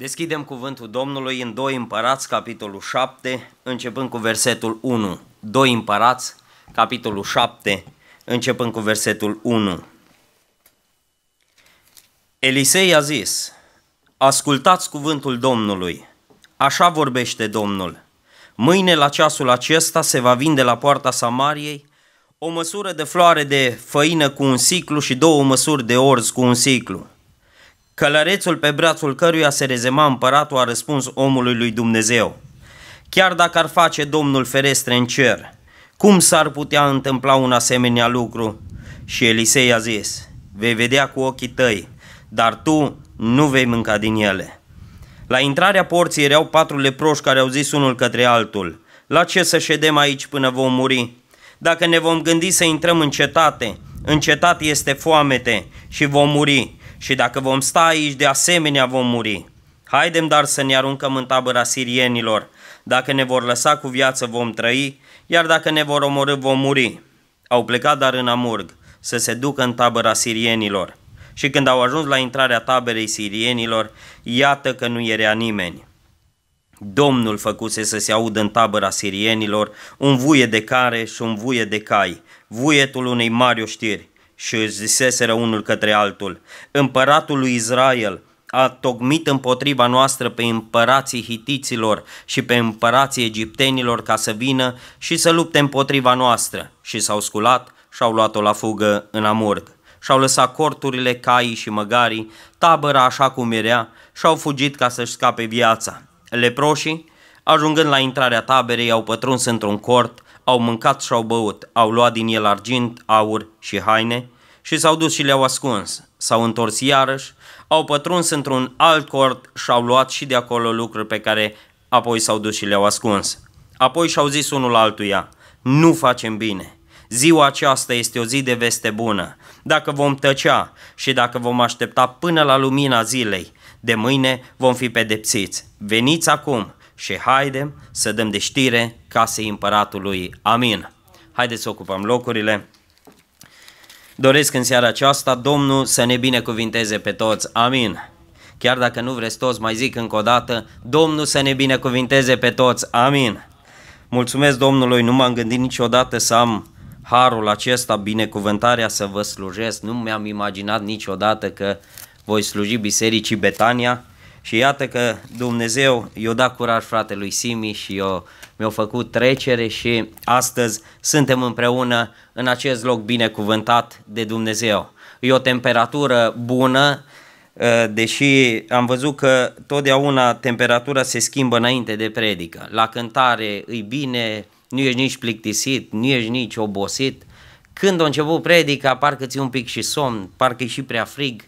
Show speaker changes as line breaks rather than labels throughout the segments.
Deschidem cuvântul Domnului în 2 Împărați, capitolul 7, începând cu versetul 1. 2 Împărați, capitolul 7, începând cu versetul 1. Elisei a zis, Ascultați cuvântul Domnului, așa vorbește Domnul. Mâine la ceasul acesta se va vinde la poarta Samariei o măsură de floare de făină cu un siclu și două măsuri de orz cu un siclu Călărețul pe brațul căruia se rezema împăratul a răspuns omului lui Dumnezeu. Chiar dacă ar face Domnul ferestre în cer, cum s-ar putea întâmpla un asemenea lucru? Și Elisei a zis, vei vedea cu ochii tăi, dar tu nu vei mânca din ele. La intrarea porții erau patru leproși care au zis unul către altul, la ce să ședem aici până vom muri? Dacă ne vom gândi să intrăm în cetate, în cetate este foamete și vom muri, și dacă vom sta aici, de asemenea vom muri. Haidem dar să ne aruncăm în tabăra sirienilor. Dacă ne vor lăsa cu viață, vom trăi, iar dacă ne vor omorâ, vom muri. Au plecat dar în Amurg să se ducă în tabăra sirienilor. Și când au ajuns la intrarea taberei sirienilor, iată că nu era nimeni. Domnul făcuse să se audă în tabăra sirienilor un vuie de care și un vuie de cai, vuietul unei mari oștiri și își ziseseră unul către altul, împăratul lui Israel a tocmit împotriva noastră pe împărații hitiților și pe împărații egiptenilor ca să vină și să lupte împotriva noastră și s-au sculat și au luat-o la fugă în Amurg. Și-au lăsat corturile, caii și măgarii, tabăra așa cum era și au fugit ca să-și scape viața. Leproșii, ajungând la intrarea taberei, au pătruns într-un cort au mâncat și au băut, au luat din el argint, aur și haine și s-au dus și le-au ascuns. S-au întors iarăși, au pătruns într-un alt cort și au luat și de acolo lucruri pe care apoi s-au dus și le-au ascuns. Apoi și-au zis unul altuia, nu facem bine. Ziua aceasta este o zi de veste bună. Dacă vom tăcea și dacă vom aștepta până la lumina zilei, de mâine vom fi pedepsiți. Veniți acum și haide să dăm de știre casei împăratului. Amin. Haideți să ocupăm locurile. Doresc în seara aceasta Domnul să ne binecuvinteze pe toți. Amin. Chiar dacă nu vreți toți, mai zic încă o dată, Domnul să ne binecuvinteze pe toți. Amin. Mulțumesc Domnului, nu m-am gândit niciodată să am harul acesta, binecuvântarea să vă slujesc. Nu mi-am imaginat niciodată că voi sluji Bisericii Betania și iată că Dumnezeu i-a dat curaj fratelui Simi și mi-a făcut trecere și astăzi suntem împreună în acest loc binecuvântat de Dumnezeu. E o temperatură bună, ă, deși am văzut că totdeauna temperatura se schimbă înainte de predică. La cântare îi bine, nu ești nici plictisit, nu ești nici obosit. Când a început predica, parcă ți un pic și somn, parcă e și prea frig,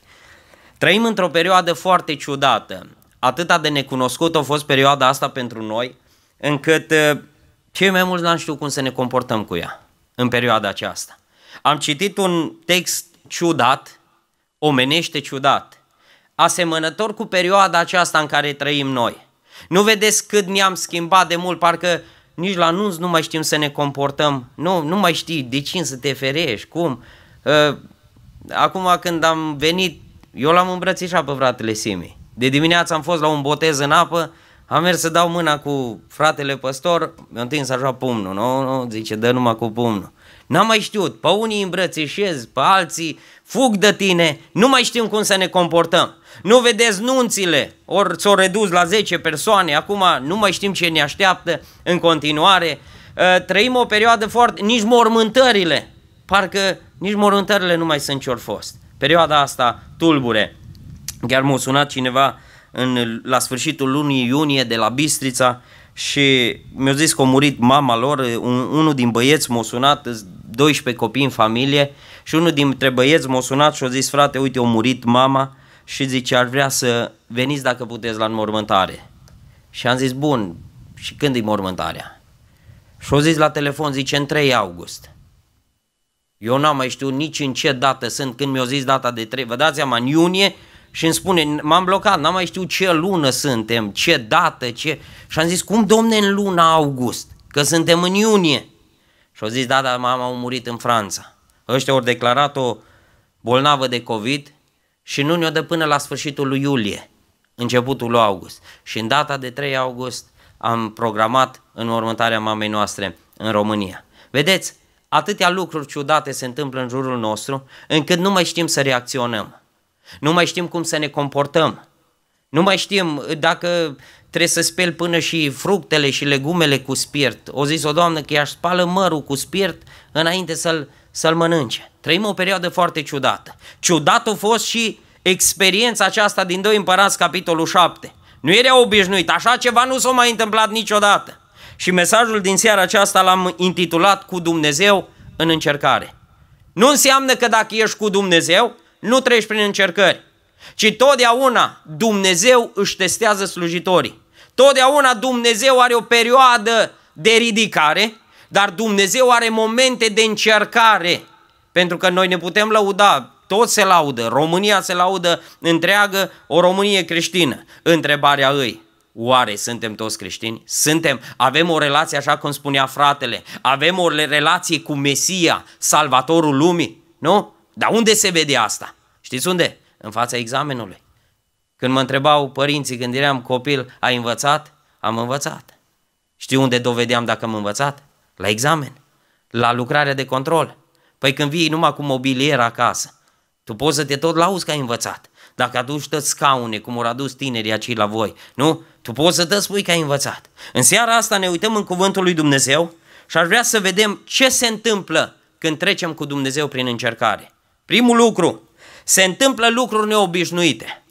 Trăim într-o perioadă foarte ciudată. Atâta de necunoscută a fost perioada asta pentru noi, încât uh, cei mai mulți n-am știut cum să ne comportăm cu ea în perioada aceasta. Am citit un text ciudat, omenește ciudat, asemănător cu perioada aceasta în care trăim noi. Nu vedeți cât ne-am schimbat de mult, parcă nici la anunț nu mai știm să ne comportăm, nu, nu mai știi de cine să te ferești, cum. Uh, acum când am venit eu l-am îmbrățișat pe fratele Simi. De dimineață am fost la un botez în apă, am mers să dau mâna cu fratele păstor, mi-a întins așa pumnul, nu, nu, zice, dă numai cu pumnul. N-am mai știut, pe unii îmbrățișez, pe alții fug de tine, nu mai știm cum să ne comportăm. Nu vedeți nunțile, ori s o redus la 10 persoane, acum nu mai știm ce ne așteaptă în continuare. Ă, trăim o perioadă foarte, nici mormântările, parcă nici mormântările nu mai sunt ce fost. Perioada asta tulbure. Chiar m-a sunat cineva în, la sfârșitul lunii iunie de la Bistrița și mi a zis că a murit mama lor, un, unul din băieți m-a sunat, 12 copii în familie și unul dintre băieți m-a sunat și a zis, frate, uite, a murit mama și zice, ar vrea să veniți dacă puteți la înmormântare. Și am zis, bun, și când e mormântarea? Și au zis la telefon, zice, în 3 august. Eu n-am mai știut nici în ce dată sunt când mi-au zis data de 3, vă dați seama, în iunie, și îmi spune, m-am blocat, n-am mai știut ce lună suntem, ce dată, ce... Și am zis, cum domne în luna august? Că suntem în iunie. Și au zis, da, dar mama a murit în Franța. Ăștia au declarat-o bolnavă de COVID și nu ne-o dă până la sfârșitul lui iulie, începutul lui august. Și în data de 3 august am programat în următarea mamei noastre în România. Vedeți, atâtea lucruri ciudate se întâmplă în jurul nostru, încât nu mai știm să reacționăm. Nu mai știm cum să ne comportăm. Nu mai știm dacă trebuie să speli până și fructele și legumele cu spirt. O zis o doamnă că ea își spală mărul cu spirt, înainte să-l, să-l mănânce. Trăim o perioadă foarte ciudată. Ciudat a fost și experiența aceasta din 2 împărați capitolul 7. Nu era obișnuit, așa ceva nu s-a mai întâmplat niciodată. Și mesajul din seara aceasta l-am intitulat Cu Dumnezeu în încercare. Nu înseamnă că dacă ești cu Dumnezeu, nu treci prin încercări, ci totdeauna Dumnezeu își testează slujitorii. Totdeauna Dumnezeu are o perioadă de ridicare, dar Dumnezeu are momente de încercare, pentru că noi ne putem lăuda, toți se laudă, România se laudă întreagă, o Românie creștină. Întrebarea îi, Oare suntem toți creștini? Suntem, avem o relație așa cum spunea fratele, avem o relație cu Mesia, salvatorul lumii, nu? Dar unde se vede asta? Știți unde? În fața examenului. Când mă întrebau părinții, când eram copil, ai învățat? Am învățat. Știi unde dovedeam dacă am învățat? La examen, la lucrarea de control. Păi când vii numai cu mobilier acasă, tu poți să te tot lauzi că ai învățat. Dacă aduci tot scaune, cum au adus tinerii acei la voi, nu? Tu poți să te spui că ai învățat. În seara asta ne uităm în cuvântul lui Dumnezeu și aș vrea să vedem ce se întâmplă când trecem cu Dumnezeu prin încercare. Primul lucru, se întâmplă lucruri neobișnuite.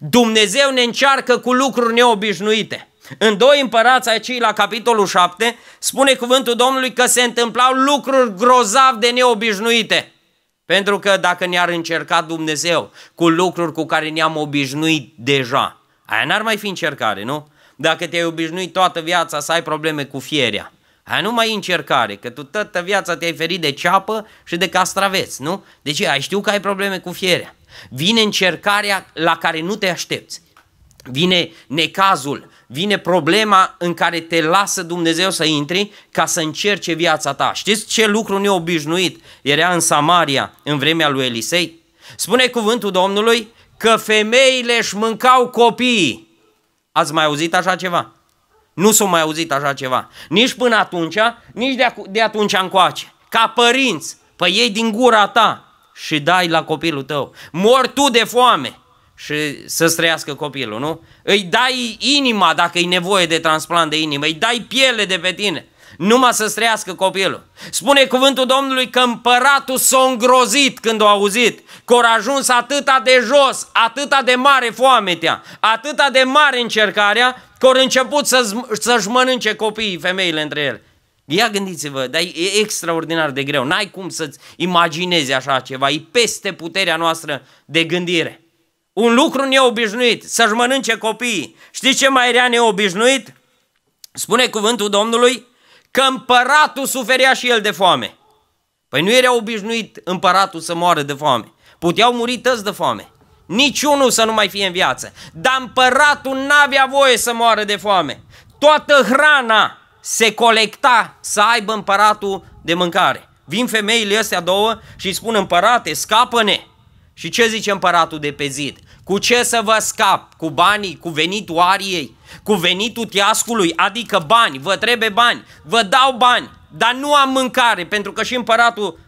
Dumnezeu ne încearcă cu lucruri neobișnuite. În doi împărați aici la capitolul 7 spune cuvântul Domnului că se întâmplau lucruri grozav de neobișnuite. Pentru că dacă ne-ar încerca Dumnezeu cu lucruri cu care ne-am obișnuit deja, aia n-ar mai fi încercare, nu? Dacă te-ai obișnuit toată viața să ai probleme cu fierea, aia nu mai e încercare, că tu toată viața te-ai ferit de ceapă și de castraveți, nu? Deci ai știu că ai probleme cu fierea. Vine încercarea la care nu te aștepți vine necazul, vine problema în care te lasă Dumnezeu să intri ca să încerce viața ta. Știți ce lucru neobișnuit era în Samaria în vremea lui Elisei? Spune cuvântul Domnului că femeile își mâncau copiii. Ați mai auzit așa ceva? Nu s au mai auzit așa ceva. Nici până atunci, nici de, de atunci încoace. Ca părinți, pe ei din gura ta și dai la copilul tău. Mor tu de foame și să străiască copilul, nu? Îi dai inima dacă e nevoie de transplant de inimă, îi dai piele de pe tine, numai să străiască copilul. Spune cuvântul Domnului că împăratul s-a îngrozit când a auzit că a ajuns atâta de jos, atâta de mare foametea, atâta de mare încercarea, că au început să să-și mănânce copiii, femeile între ele. Ia gândiți-vă, dar e extraordinar de greu. N-ai cum să-ți imaginezi așa ceva. E peste puterea noastră de gândire un lucru neobișnuit, să-și mănânce copiii. Știi ce mai era neobișnuit? Spune cuvântul Domnului că împăratul suferea și el de foame. Păi nu era obișnuit împăratul să moară de foame. Puteau muri tăți de foame. Niciunul să nu mai fie în viață. Dar împăratul n-avea voie să moară de foame. Toată hrana se colecta să aibă împăratul de mâncare. Vin femeile astea două și spun împărate, scapă-ne! Și ce zice împăratul de pe zid? Cu ce să vă scap? Cu banii, cu venitul ariei, cu venitul tiascului, adică bani, vă trebuie bani, vă dau bani, dar nu am mâncare, pentru că și împăratul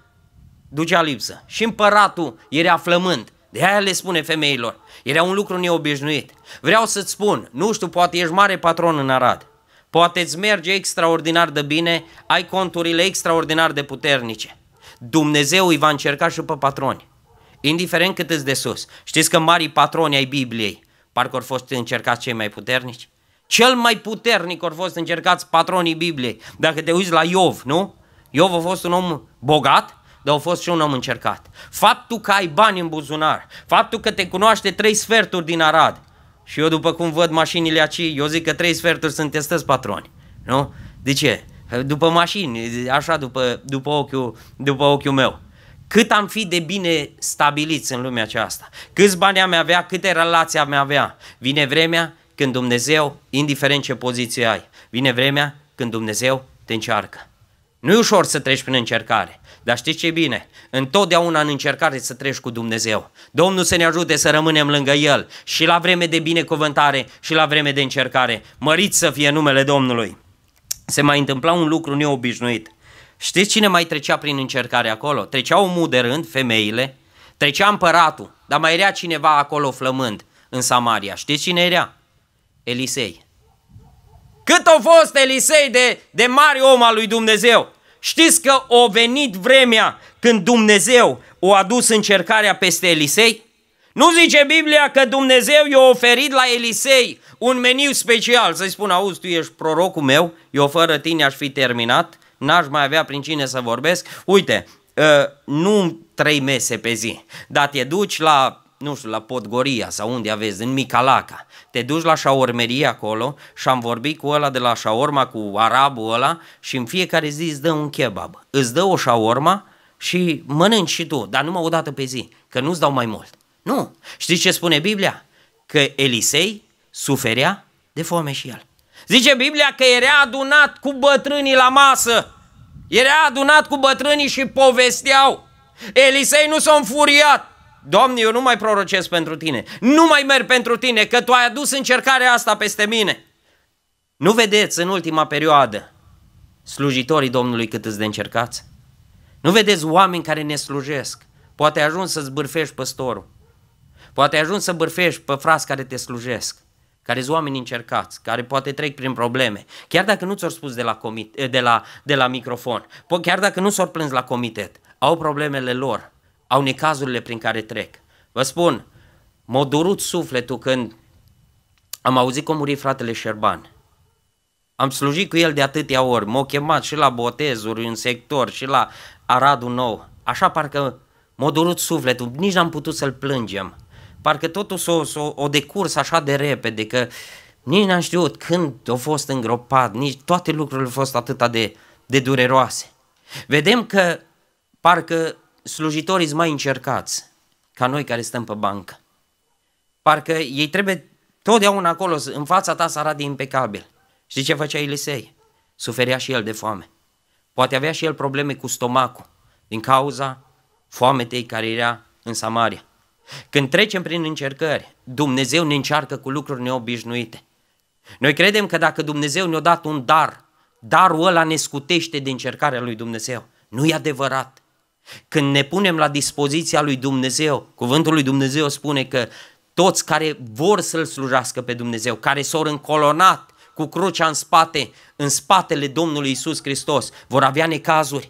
ducea lipsă. Și împăratul era flământ. De aia le spune femeilor. Era un lucru neobișnuit. Vreau să-ți spun, nu știu, poate ești mare patron în Arad. Poate îți merge extraordinar de bine, ai conturile extraordinar de puternice. Dumnezeu îi va încerca și pe patroni indiferent cât îți de sus. Știți că marii patroni ai Bibliei parcă au fost încercați cei mai puternici? Cel mai puternic au fost încercați patronii Bibliei. Dacă te uiți la Iov, nu? Iov a fost un om bogat, dar a fost și un om încercat. Faptul că ai bani în buzunar, faptul că te cunoaște trei sferturi din Arad. Și eu după cum văd mașinile aici, eu zic că trei sferturi sunt testăți patroni. Nu? De ce? După mașini, așa după, după, ochiul, după ochiul meu cât am fi de bine stabiliți în lumea aceasta, câți bani am avea, câte relații am avea. Vine vremea când Dumnezeu, indiferent ce poziție ai, vine vremea când Dumnezeu te încearcă. Nu e ușor să treci prin încercare, dar știți ce bine? Întotdeauna în încercare să treci cu Dumnezeu. Domnul să ne ajute să rămânem lângă El și la vreme de binecuvântare și la vreme de încercare. Măriți să fie numele Domnului! Se mai întâmpla un lucru neobișnuit – Știți cine mai trecea prin încercare acolo? Trecea muderând femeile, trecea împăratul, dar mai era cineva acolo flămând în Samaria. Știți cine era? Elisei. Cât a fost Elisei de, de mare om al lui Dumnezeu? Știți că a venit vremea când Dumnezeu o a dus încercarea peste Elisei? Nu zice Biblia că Dumnezeu i-a oferit la Elisei un meniu special, să-i spun, auzi, tu ești prorocul meu, eu fără tine aș fi terminat, n-aș mai avea prin cine să vorbesc, uite, ă, nu trei mese pe zi, dar te duci la nu știu, la Podgoria sau unde aveți, în Micalaca. Te duci la șaormerie acolo și am vorbit cu ăla de la șaorma, cu arabul ăla și în fiecare zi îți dă un kebab. Îți dă o șaorma și mănânci și tu, dar numai o dată pe zi, că nu-ți dau mai mult. Nu. Știți ce spune Biblia? Că Elisei suferea de foame și el. Zice Biblia că era adunat cu bătrânii la masă. Era adunat cu bătrânii și povesteau. Elisei nu s-a înfuriat. Doamne, eu nu mai prorocesc pentru tine. Nu mai merg pentru tine, că tu ai adus încercarea asta peste mine. Nu vedeți în ultima perioadă slujitorii Domnului cât îți de încercați? Nu vedeți oameni care ne slujesc? Poate ajungi să-ți bârfești păstorul. Poate ajungi să bârfești pe frați care te slujesc care sunt oameni încercați, care poate trec prin probleme, chiar dacă nu ți-au spus de la, comit- eh, de, la, de la microfon, chiar dacă nu s-au plâns la comitet, au problemele lor, au necazurile prin care trec. Vă spun, m-a durut sufletul când am auzit cum muri fratele Șerban. Am slujit cu el de atâtea ori, m-au chemat și la botezuri în sector și la Aradul Nou. Așa parcă m-a durut sufletul, nici n-am putut să-l plângem parcă totul s-o, s-o o decurs așa de repede, că nici n-am știut când a fost îngropat, nici toate lucrurile au fost atât de, de dureroase. Vedem că parcă slujitorii sunt mai încercați ca noi care stăm pe bancă. Parcă ei trebuie totdeauna acolo, în fața ta să arate impecabil. Știi ce făcea Elisei? Suferea și el de foame. Poate avea și el probleme cu stomacul din cauza foametei care era în Samaria. Când trecem prin încercări, Dumnezeu ne încearcă cu lucruri neobișnuite. Noi credem că dacă Dumnezeu ne-a dat un dar, darul ăla ne scutește de încercarea lui Dumnezeu. Nu e adevărat. Când ne punem la dispoziția lui Dumnezeu, cuvântul lui Dumnezeu spune că toți care vor să-L slujească pe Dumnezeu, care s-au încolonat cu crucea în spate, în spatele Domnului Isus Hristos, vor avea necazuri.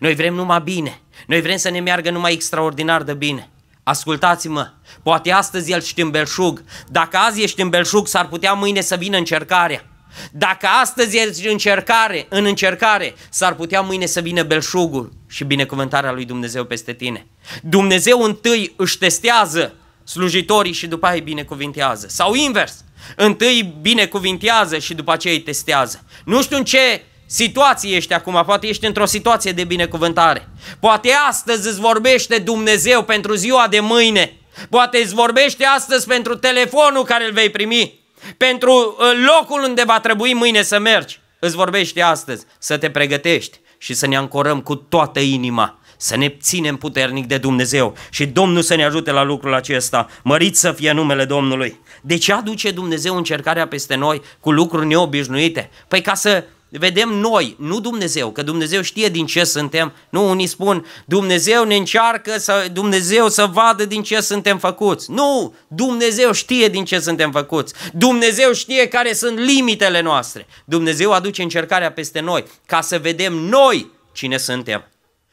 Noi vrem numai bine. Noi vrem să ne meargă numai extraordinar de bine. Ascultați-mă, poate astăzi el ești în belșug. Dacă azi ești în belșug, s-ar putea mâine să vină încercarea. Dacă astăzi ești în încercare, în încercare, s-ar putea mâine să vină belșugul și binecuvântarea lui Dumnezeu peste tine. Dumnezeu întâi își testează slujitorii și după aia îi binecuvintează. Sau invers, întâi binecuvintează și după aceea îi testează. Nu știu în ce situație ești acum, poate ești într-o situație de binecuvântare. Poate astăzi îți vorbește Dumnezeu pentru ziua de mâine. Poate îți vorbește astăzi pentru telefonul care îl vei primi, pentru uh, locul unde va trebui mâine să mergi. Îți vorbește astăzi să te pregătești și să ne ancorăm cu toată inima să ne ținem puternic de Dumnezeu și Domnul să ne ajute la lucrul acesta. Mărit să fie numele Domnului. De deci ce aduce Dumnezeu încercarea peste noi cu lucruri neobișnuite? Păi ca să vedem noi, nu Dumnezeu, că Dumnezeu știe din ce suntem. Nu, unii spun, Dumnezeu ne încearcă, să, Dumnezeu să vadă din ce suntem făcuți. Nu, Dumnezeu știe din ce suntem făcuți. Dumnezeu știe care sunt limitele noastre. Dumnezeu aduce încercarea peste noi ca să vedem noi cine suntem.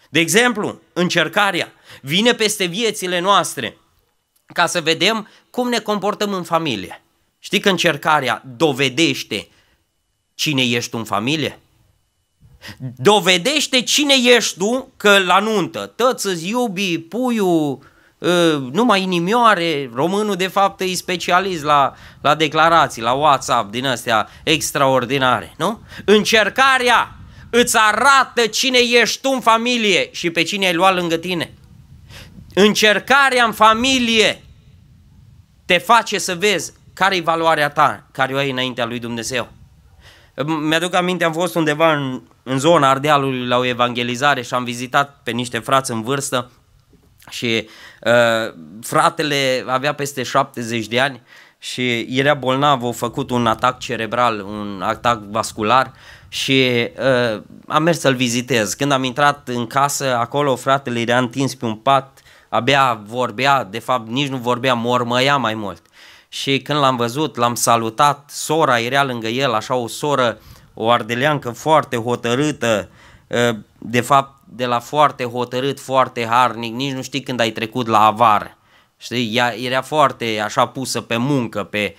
De exemplu, încercarea vine peste viețile noastre ca să vedem cum ne comportăm în familie. Știi că încercarea dovedește cine ești tu în familie. Dovedește cine ești tu că la nuntă, tăță-ți iubi, puiu, ă, numai inimioare, românul de fapt e specialist la, la declarații, la WhatsApp din astea extraordinare, nu? Încercarea îți arată cine ești tu în familie și pe cine ai luat lângă tine. Încercarea în familie te face să vezi care e valoarea ta, care o ai înaintea lui Dumnezeu. Mi-aduc aminte, am fost undeva în, în zona Ardealului la o evangelizare și am vizitat pe niște frați în vârstă și uh, fratele avea peste 70 de ani și era bolnav, a făcut un atac cerebral, un atac vascular și uh, am mers să-l vizitez. Când am intrat în casă, acolo fratele era întins pe un pat, abia vorbea, de fapt nici nu vorbea, mormăia mai mult și când l-am văzut, l-am salutat, sora era lângă el, așa o soră, o ardeleancă foarte hotărâtă, ă, de fapt de la foarte hotărât, foarte harnic, nici nu știi când ai trecut la avar. Știi, ea era foarte așa pusă pe muncă, pe,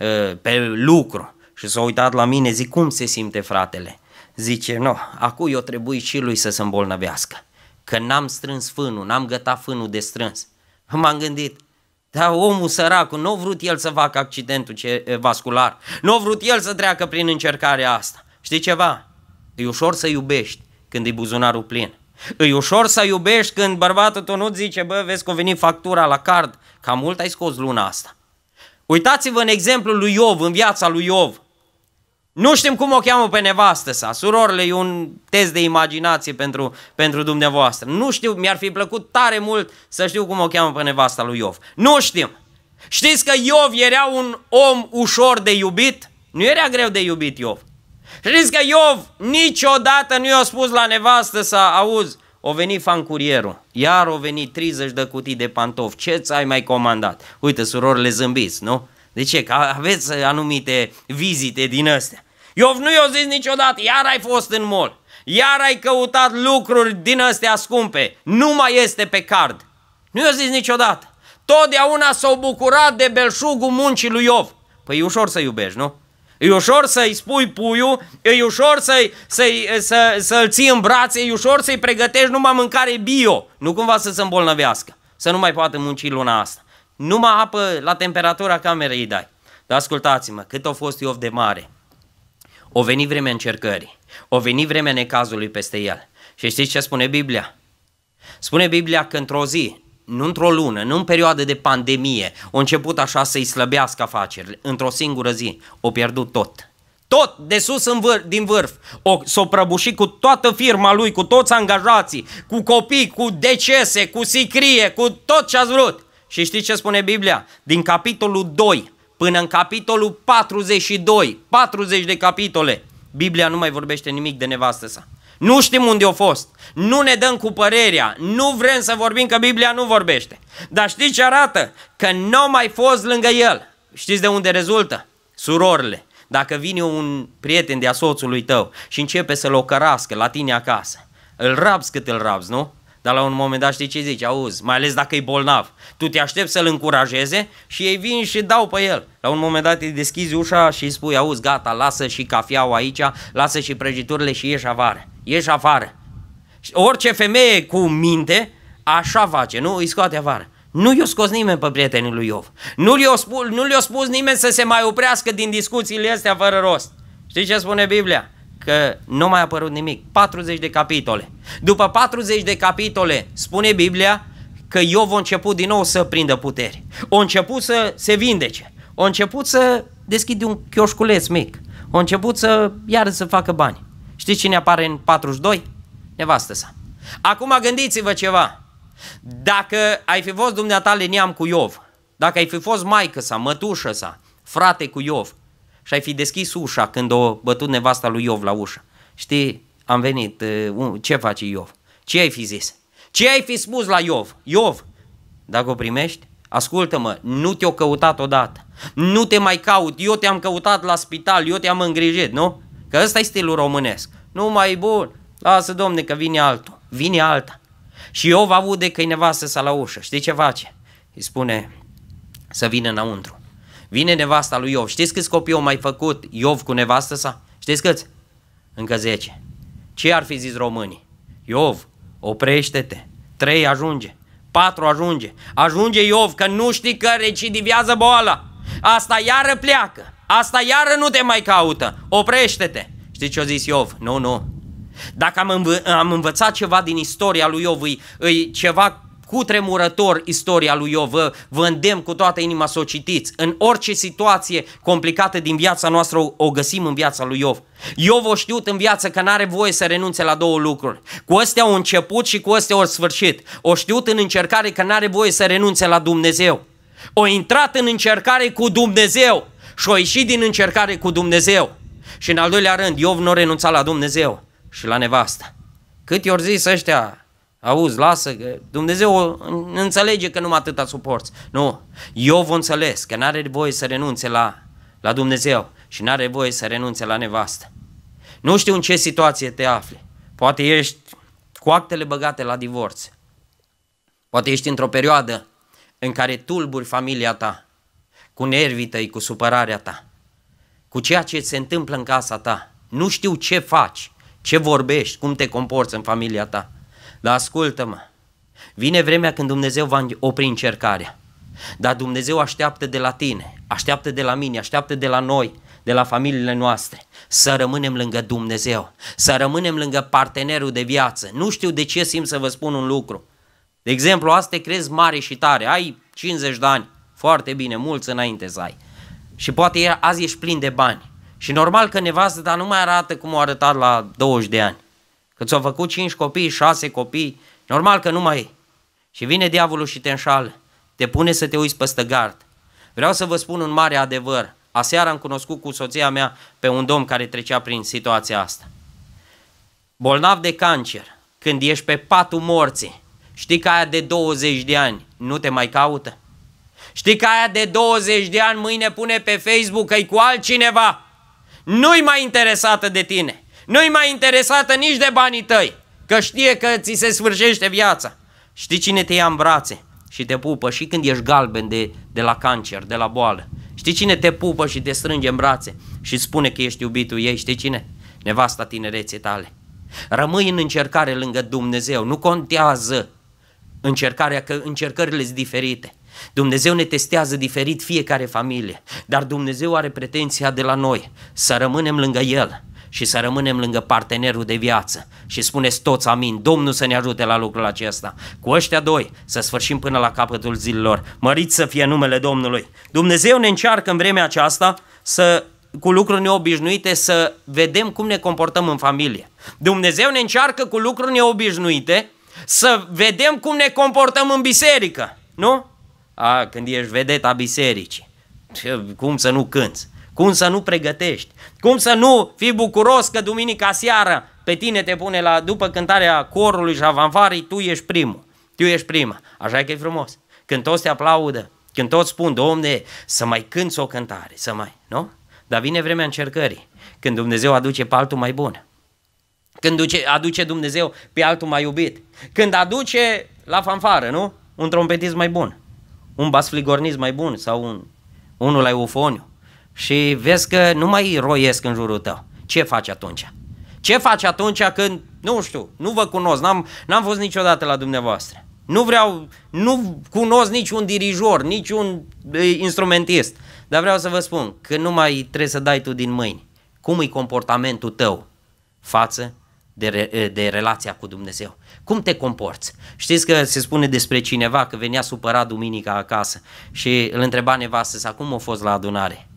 ă, pe lucru. Și s-a uitat la mine, zic, cum se simte fratele? Zice, nu, acum eu trebuie și lui să se îmbolnăvească, că n-am strâns fânul, n-am gătat fânul de strâns. M-am gândit, dar omul săracul nu a vrut el să facă accidentul vascular, nu a vrut el să treacă prin încercarea asta. Știi ceva? E ușor să iubești când e buzunarul plin. E ușor să iubești când bărbatul tău nu zice, bă, vezi că a venit factura la card, cam mult ai scos luna asta. Uitați-vă în exemplul lui Iov, în viața lui Iov. Nu știm cum o cheamă pe nevastă sa. Surorile, e un test de imaginație pentru, pentru dumneavoastră. Nu știu, mi-ar fi plăcut tare mult să știu cum o cheamă pe nevasta lui Iov. Nu știm. Știți că Iov era un om ușor de iubit? Nu era greu de iubit Iov. Știți că Iov niciodată nu i-a spus la nevastă să auzi, o veni fancurierul, iar o veni 30 de cutii de pantofi, ce ți-ai mai comandat? Uite, surorile zâmbiți, nu? De ce? Că aveți anumite vizite din astea. Iov nu i-a zis niciodată, iar ai fost în mol, iar ai căutat lucruri din astea scumpe, nu mai este pe card. Nu i-a zis niciodată. Totdeauna s-au bucurat de belșugul muncii lui Iov. Păi e ușor să iubești, nu? E ușor să-i spui puiul, e ușor să-i, să-i, să, l să să să l ții în brațe, e ușor să-i pregătești numai mâncare bio, nu cumva să se îmbolnăvească, să nu mai poată munci luna asta. Numai apă la temperatura camerei îi dai. Dar ascultați-mă, cât a fost Iov de mare – o veni vremea încercării, o veni vremea necazului peste el. Și știți ce spune Biblia? Spune Biblia că într-o zi, nu într-o lună, nu în perioadă de pandemie, a început așa să-i slăbească afacerile. Într-o singură zi, o pierdut tot. Tot, de sus în vârf, din vârf, o, s-o prăbușit cu toată firma lui, cu toți angajații, cu copii, cu decese, cu sicrie, cu tot ce ați vrut. Și știți ce spune Biblia? Din capitolul 2, până în capitolul 42, 40 de capitole, Biblia nu mai vorbește nimic de nevastă sa. Nu știm unde a fost, nu ne dăm cu părerea, nu vrem să vorbim că Biblia nu vorbește. Dar știți ce arată? Că nu au mai fost lângă el. Știți de unde rezultă? Surorile. Dacă vine un prieten de-a soțului tău și începe să-l ocărască la tine acasă, îl rabs cât îl rabs, nu? Dar la un moment dat știi ce zici, auzi, mai ales dacă e bolnav. Tu te aștepți să-l încurajeze și ei vin și dau pe el. La un moment dat îi deschizi ușa și îi spui, auzi, gata, lasă și cafeaua aici, lasă și prăjiturile și ieși afară. Ieși afară. Orice femeie cu minte așa face, nu? Îi scoate afară. Nu i-a scos nimeni pe prietenii lui Iov. Nu i a spus, nu spus nimeni să se mai oprească din discuțiile astea fără rost. Știi ce spune Biblia? că nu mai a apărut nimic. 40 de capitole. După 40 de capitole, spune Biblia că Iov a început din nou să prindă putere. A început să se vindece. A început să deschide un chioșculeț mic. A început să iară să facă bani. Știți cine apare în 42? Nevastă sa. Acum gândiți-vă ceva. Dacă ai fi fost dumneata liniam cu Iov, dacă ai fi fost maică sa, mătușă sa, frate cu Iov, și ai fi deschis ușa când o bătut nevasta lui Iov la ușă. Știi, am venit, uh, ce face Iov? Ce ai fi zis? Ce ai fi spus la Iov? Iov, dacă o primești, ascultă-mă, nu te-o căutat odată. Nu te mai caut, eu te-am căutat la spital, eu te-am îngrijit, nu? Că ăsta e stilul românesc. Nu mai bun, lasă domne că vine altul, vine alta. Și Iov aude că-i nevastă sa la ușă, știi ce face? Îi spune să vină înăuntru. Vine nevasta lui Iov. Știți câți copii au mai făcut Iov cu nevastă sa? Știți câți? Încă 10. Ce ar fi zis românii? Iov, oprește-te. Trei ajunge. Patru ajunge. Ajunge Iov că nu știi că recidivează boala. Asta iară pleacă. Asta iară nu te mai caută. Oprește-te. Știi ce a zis Iov? Nu, nu. Dacă am, învă- am învățat ceva din istoria lui Iov, e, e ceva cu tremurător istoria lui Iov. Vă, vă îndemn cu toată inima să o citiți. În orice situație complicată din viața noastră o, o găsim în viața lui Iov. Iov o știut în viață că n-are voie să renunțe la două lucruri. Cu astea au început și cu astea au sfârșit. O știut în încercare că n-are voie să renunțe la Dumnezeu. O intrat în încercare cu Dumnezeu și o ieșit din încercare cu Dumnezeu. Și în al doilea rând, Iov nu renunța la Dumnezeu și la nevasta. Cât i au zis ăștia, Auzi, lasă, că Dumnezeu înțelege că numai atâta suporți. Nu, eu vă înțeles că n-are voie să renunțe la, la Dumnezeu și n-are voie să renunțe la nevastă. Nu știu în ce situație te afli. Poate ești cu actele băgate la divorț. Poate ești într-o perioadă în care tulburi familia ta, cu nervii tăi, cu supărarea ta, cu ceea ce se întâmplă în casa ta. Nu știu ce faci, ce vorbești, cum te comporți în familia ta. Dar ascultă-mă, vine vremea când Dumnezeu va opri încercarea. Dar Dumnezeu așteaptă de la tine, așteaptă de la mine, așteaptă de la noi, de la familiile noastre, să rămânem lângă Dumnezeu, să rămânem lângă partenerul de viață. Nu știu de ce simt să vă spun un lucru. De exemplu, azi te crezi mare și tare, ai 50 de ani, foarte bine, mulți înainte să ai. Și poate azi ești plin de bani. Și normal că nevastă dar nu mai arată cum o arătat la 20 de ani că ți-au făcut cinci copii, șase copii, normal că nu mai e. Și vine diavolul și te înșală, te pune să te uiți peste gard. Vreau să vă spun un mare adevăr. Aseară am cunoscut cu soția mea pe un domn care trecea prin situația asta. Bolnav de cancer, când ești pe patul morții, știi că aia de 20 de ani nu te mai caută? Știi că aia de 20 de ani mâine pune pe Facebook că-i cu altcineva? Nu-i mai interesată de tine. Nu-i mai interesată nici de banii tăi, că știe că ți se sfârșește viața. Știi cine te ia în brațe și te pupă și când ești galben de, de la cancer, de la boală. Știi cine te pupă și te strânge în brațe și spune că ești iubitul ei, știi cine? Nevasta tinereții tale. Rămâi în încercare lângă Dumnezeu, nu contează încercarea, că încercările sunt diferite. Dumnezeu ne testează diferit fiecare familie, dar Dumnezeu are pretenția de la noi să rămânem lângă El, și să rămânem lângă partenerul de viață și spuneți toți amin, Domnul să ne ajute la lucrul acesta. Cu ăștia doi să sfârșim până la capătul zilelor. Măriți să fie numele Domnului. Dumnezeu ne încearcă în vremea aceasta să cu lucruri neobișnuite să vedem cum ne comportăm în familie. Dumnezeu ne încearcă cu lucruri neobișnuite să vedem cum ne comportăm în biserică, nu? A, când ești vedeta bisericii, cum să nu cânți? Cum să nu pregătești? Cum să nu fii bucuros că duminica seara pe tine te pune la, după cântarea corului și avanfarii, tu ești primul. Tu ești prima. Așa că e frumos. Când toți te aplaudă, când toți spun, domne, să mai cânți o cântare, să mai, nu? Dar vine vremea încercării, când Dumnezeu aduce pe altul mai bun. Când duce, aduce Dumnezeu pe altul mai iubit. Când aduce la fanfară, nu? Un trompetist mai bun. Un basfligornist mai bun sau un, unul la eufoniu și vezi că nu mai roiesc în jurul tău. Ce faci atunci? Ce faci atunci când, nu știu, nu vă cunosc, n-am, n-am fost niciodată la dumneavoastră. Nu vreau, nu cunosc niciun dirijor, niciun instrumentist, dar vreau să vă spun că nu mai trebuie să dai tu din mâini. Cum e comportamentul tău față de, re, de relația cu Dumnezeu? Cum te comporți? Știți că se spune despre cineva că venea supărat duminica acasă și îl întreba nevastă sa cum a fost la adunare.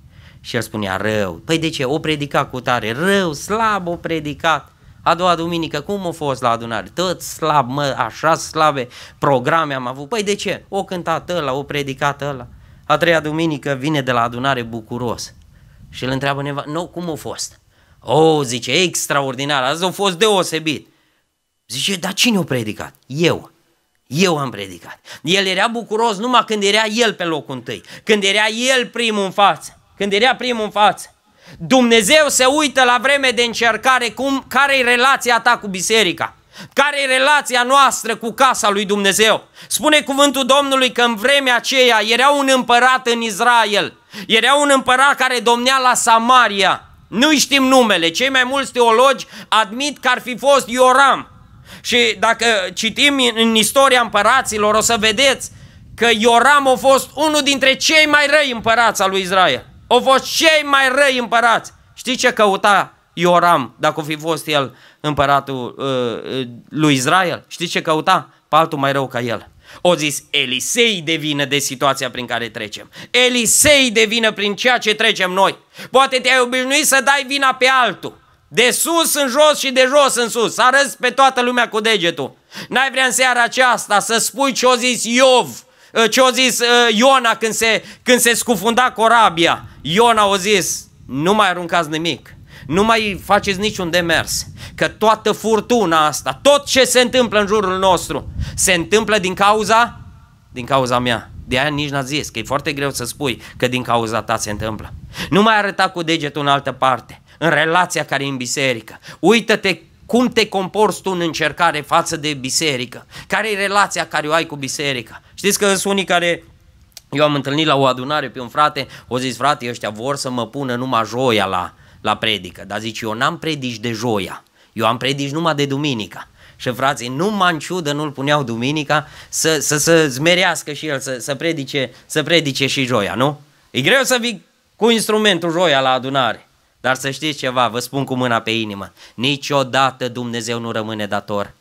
Și el spunea rău. Păi de ce? O predicat cu tare. Rău, slab o predicat. A doua duminică, cum a fost la adunare? Tot slab, mă, așa slabe programe am avut. Păi de ce? O cântat ăla, o predicat ăla. A treia duminică vine de la adunare bucuros. Și îl întreabă neva, nu, cum a fost? O, oh, zice, extraordinar, azi a fost deosebit. Zice, dar cine a predicat? Eu. Eu am predicat. El era bucuros numai când era el pe locul întâi, când era el primul în față când era primul în față. Dumnezeu se uită la vreme de încercare cum, care e relația ta cu biserica. Care e relația noastră cu casa lui Dumnezeu? Spune cuvântul Domnului că în vremea aceea era un împărat în Israel. Era un împărat care domnea la Samaria. Nu știm numele. Cei mai mulți teologi admit că ar fi fost Ioram. Și dacă citim în istoria împăraților, o să vedeți că Ioram a fost unul dintre cei mai răi împărați al lui Israel. Au fost cei mai răi împărați. Știi ce căuta Ioram dacă fi fost el împăratul uh, uh, lui Israel? Știi ce căuta? Pe altul mai rău ca el. O zis, Elisei devină de situația prin care trecem. Elisei devină prin ceea ce trecem noi. Poate te-ai obișnuit să dai vina pe altul. De sus în jos și de jos în sus. Să arăți pe toată lumea cu degetul. N-ai vrea în seara aceasta să spui ce o zis Iov Eh, ce a zis eh, Iona când se, când se scufunda corabia? Iona a zis, nu mai aruncați nimic, nu mai faceți niciun demers, că toată furtuna asta, tot ce se întâmplă în jurul nostru, se întâmplă din cauza, din cauza mea. De aia nici n-a zis, că e foarte greu să spui că din cauza ta se întâmplă. Nu mai arăta cu degetul în altă parte, în relația care e în biserică. Uită-te cum te comporți tu în încercare față de biserică? Care e relația care o ai cu biserica? Știți că sunt unii care eu am întâlnit la o adunare pe un frate, o zis, frate, ăștia vor să mă pună numai joia la, la predică, dar zici eu n-am predici de joia, eu am predici numai de duminica. Și frații, nu în ciudă nu-l puneau duminica să, să, să zmerească și el, să, să, predice, să predice și joia, nu? E greu să vii cu instrumentul joia la adunare. Dar să știți ceva, vă spun cu mâna pe inimă, niciodată Dumnezeu nu rămâne dator.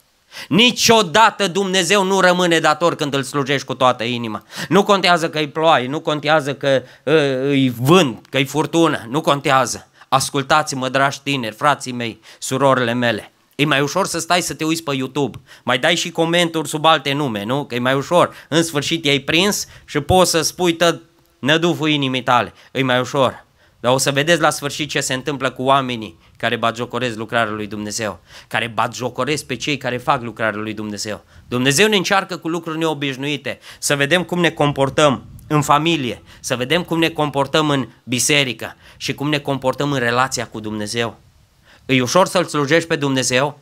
Niciodată Dumnezeu nu rămâne dator când îl slujești cu toată inima. Nu contează că îi ploaie, nu contează că ă, îi vânt, că îi furtună, nu contează. Ascultați-mă, dragi tineri, frații mei, surorile mele. E mai ușor să stai să te uiți pe YouTube. Mai dai și comenturi sub alte nume, nu? Că e mai ușor. În sfârșit i-ai prins și poți să spui tot năduful inimii tale. E mai ușor. Dar o să vedeți la sfârșit ce se întâmplă cu oamenii care bagiocoresc lucrarea lui Dumnezeu, care bagiocoresc pe cei care fac lucrarea lui Dumnezeu. Dumnezeu ne încearcă cu lucruri neobișnuite, să vedem cum ne comportăm în familie, să vedem cum ne comportăm în biserică și cum ne comportăm în relația cu Dumnezeu. E ușor să-L slujești pe Dumnezeu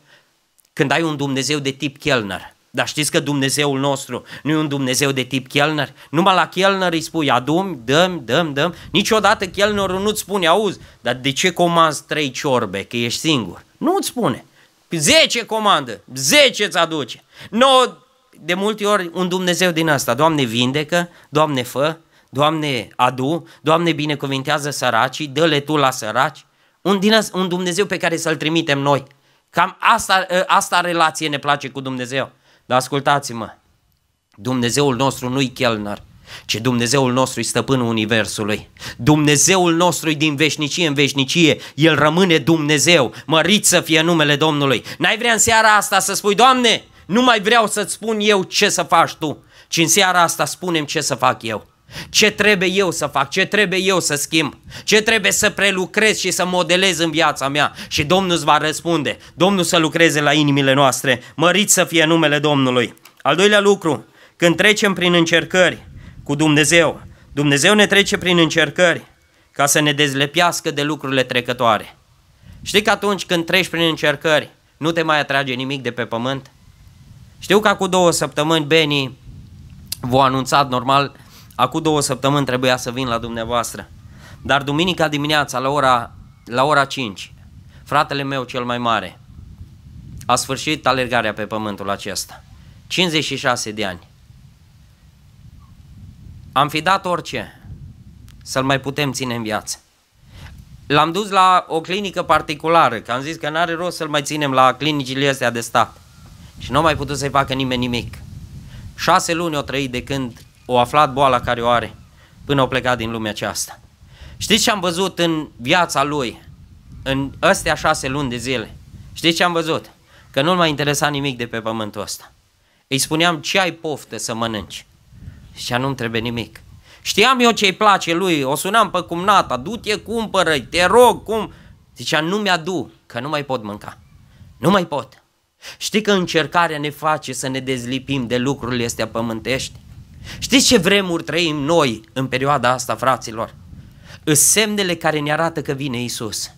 când ai un Dumnezeu de tip chelner, dar știți că Dumnezeul nostru nu e un Dumnezeu de tip chelner? Numai la chelner îi spui, adum, dăm, dăm, dăm. Niciodată chelnerul nu-ți spune, auzi, dar de ce comanzi trei ciorbe, că ești singur? Nu-ți spune. Zece comandă, zece îți aduce. No, de multe ori un Dumnezeu din asta, Doamne vindecă, Doamne fă, Doamne adu, Doamne binecuvintează săracii, dă-le Tu la săraci. Un, din, un Dumnezeu pe care să-L trimitem noi. Cam asta, ă, asta relație ne place cu Dumnezeu. Dar ascultați-mă, Dumnezeul nostru nu-i chelner, ci Dumnezeul nostru i stăpânul Universului. Dumnezeul nostru i din veșnicie în veșnicie. El rămâne Dumnezeu. Mărit să fie numele Domnului. N-ai vrea în seara asta să spui, Doamne, nu mai vreau să-ți spun eu ce să faci Tu, ci în seara asta spunem ce să fac eu. Ce trebuie eu să fac? Ce trebuie eu să schimb? Ce trebuie să prelucrez și să modelez în viața mea? Și Domnul îți va răspunde. Domnul să lucreze la inimile noastre. Mărit să fie numele Domnului. Al doilea lucru, când trecem prin încercări cu Dumnezeu, Dumnezeu ne trece prin încercări ca să ne dezlepească de lucrurile trecătoare. Știi că atunci când treci prin încercări, nu te mai atrage nimic de pe pământ? Știu că cu două săptămâni Beni v-a anunțat normal Acum două săptămâni trebuia să vin la dumneavoastră. Dar duminica dimineața, la ora, la ora 5, fratele meu cel mai mare a sfârșit alergarea pe pământul acesta. 56 de ani. Am fi dat orice să-l mai putem ține în viață. L-am dus la o clinică particulară, că am zis că n-are rost să-l mai ținem la clinicile astea de stat. Și nu a mai putut să-i facă nimeni nimic. Șase luni o trăit de când o aflat boala care o are până o plecat din lumea aceasta. Știți ce am văzut în viața lui, în astea șase luni de zile? Știți ce am văzut? Că nu-l mai interesa nimic de pe pământul ăsta. Îi spuneam, ce ai poftă să mănânci? Și nu-mi trebuie nimic. Știam eu ce-i place lui, o sunam pe cumnata, du-te, cumpără te rog, cum... Zicea, nu mi-adu, că nu mai pot mânca. Nu mai pot. Știi că încercarea ne face să ne dezlipim de lucrurile astea pământești? Știți ce vremuri trăim noi în perioada asta, fraților? În semnele care ne arată că vine Isus.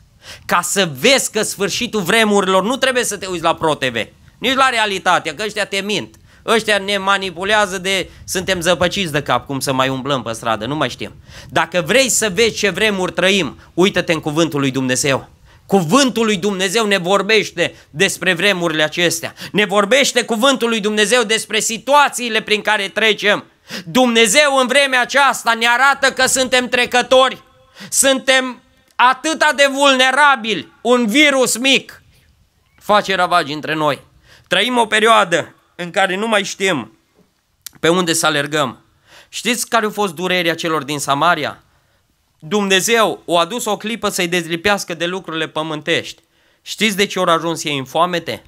Ca să vezi că sfârșitul vremurilor nu trebuie să te uiți la ProTV, nici la realitate, că ăștia te mint. Ăștia ne manipulează de suntem zăpăciți de cap, cum să mai umblăm pe stradă, nu mai știm. Dacă vrei să vezi ce vremuri trăim, uită-te în cuvântul lui Dumnezeu. Cuvântul lui Dumnezeu ne vorbește despre vremurile acestea. Ne vorbește cuvântul lui Dumnezeu despre situațiile prin care trecem. Dumnezeu în vremea aceasta ne arată că suntem trecători, suntem atâta de vulnerabili, un virus mic face ravagi între noi. Trăim o perioadă în care nu mai știm pe unde să alergăm. Știți care a fost durerea celor din Samaria? Dumnezeu o a dus o clipă să-i dezlipească de lucrurile pământești. Știți de ce au ajuns ei în foamete?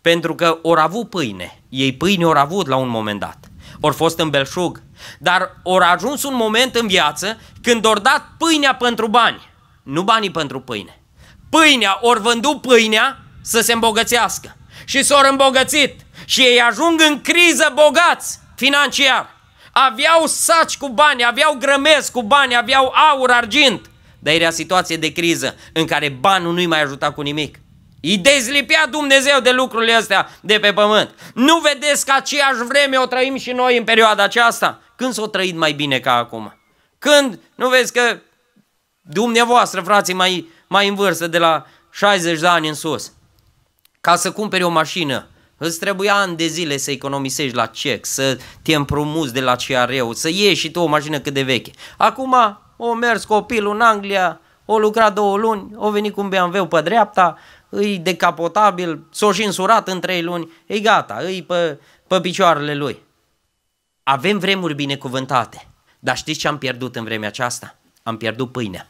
Pentru că au avut pâine. Ei pâine au avut la un moment dat ori fost în belșug, dar ori ajuns un moment în viață când ori dat pâinea pentru bani, nu banii pentru pâine. Pâinea, ori vândut pâinea să se îmbogățească și s-au îmbogățit și ei ajung în criză bogați financiar. Aveau saci cu bani, aveau grămezi cu bani, aveau aur, argint. Dar era situație de criză în care banul nu-i mai ajuta cu nimic. Îi dezlipea Dumnezeu de lucrurile astea de pe pământ. Nu vedeți că aceeași vreme o trăim și noi în perioada aceasta? Când s-o trăit mai bine ca acum? Când, nu vezi că dumneavoastră, frații, mai, mai în vârstă, de la 60 de ani în sus, ca să cumperi o mașină, Îți trebuia ani de zile să economisești la cec, să te împrumuți de la CRU, să iei și tu o mașină cât de veche. Acum o mers copilul în Anglia, o lucra două luni, o venit cu un BMW pe dreapta, îi decapotabil, s-o și însurat în trei luni, e gata, îi pe, pe picioarele lui. Avem vremuri binecuvântate, dar știți ce am pierdut în vremea aceasta? Am pierdut pâinea.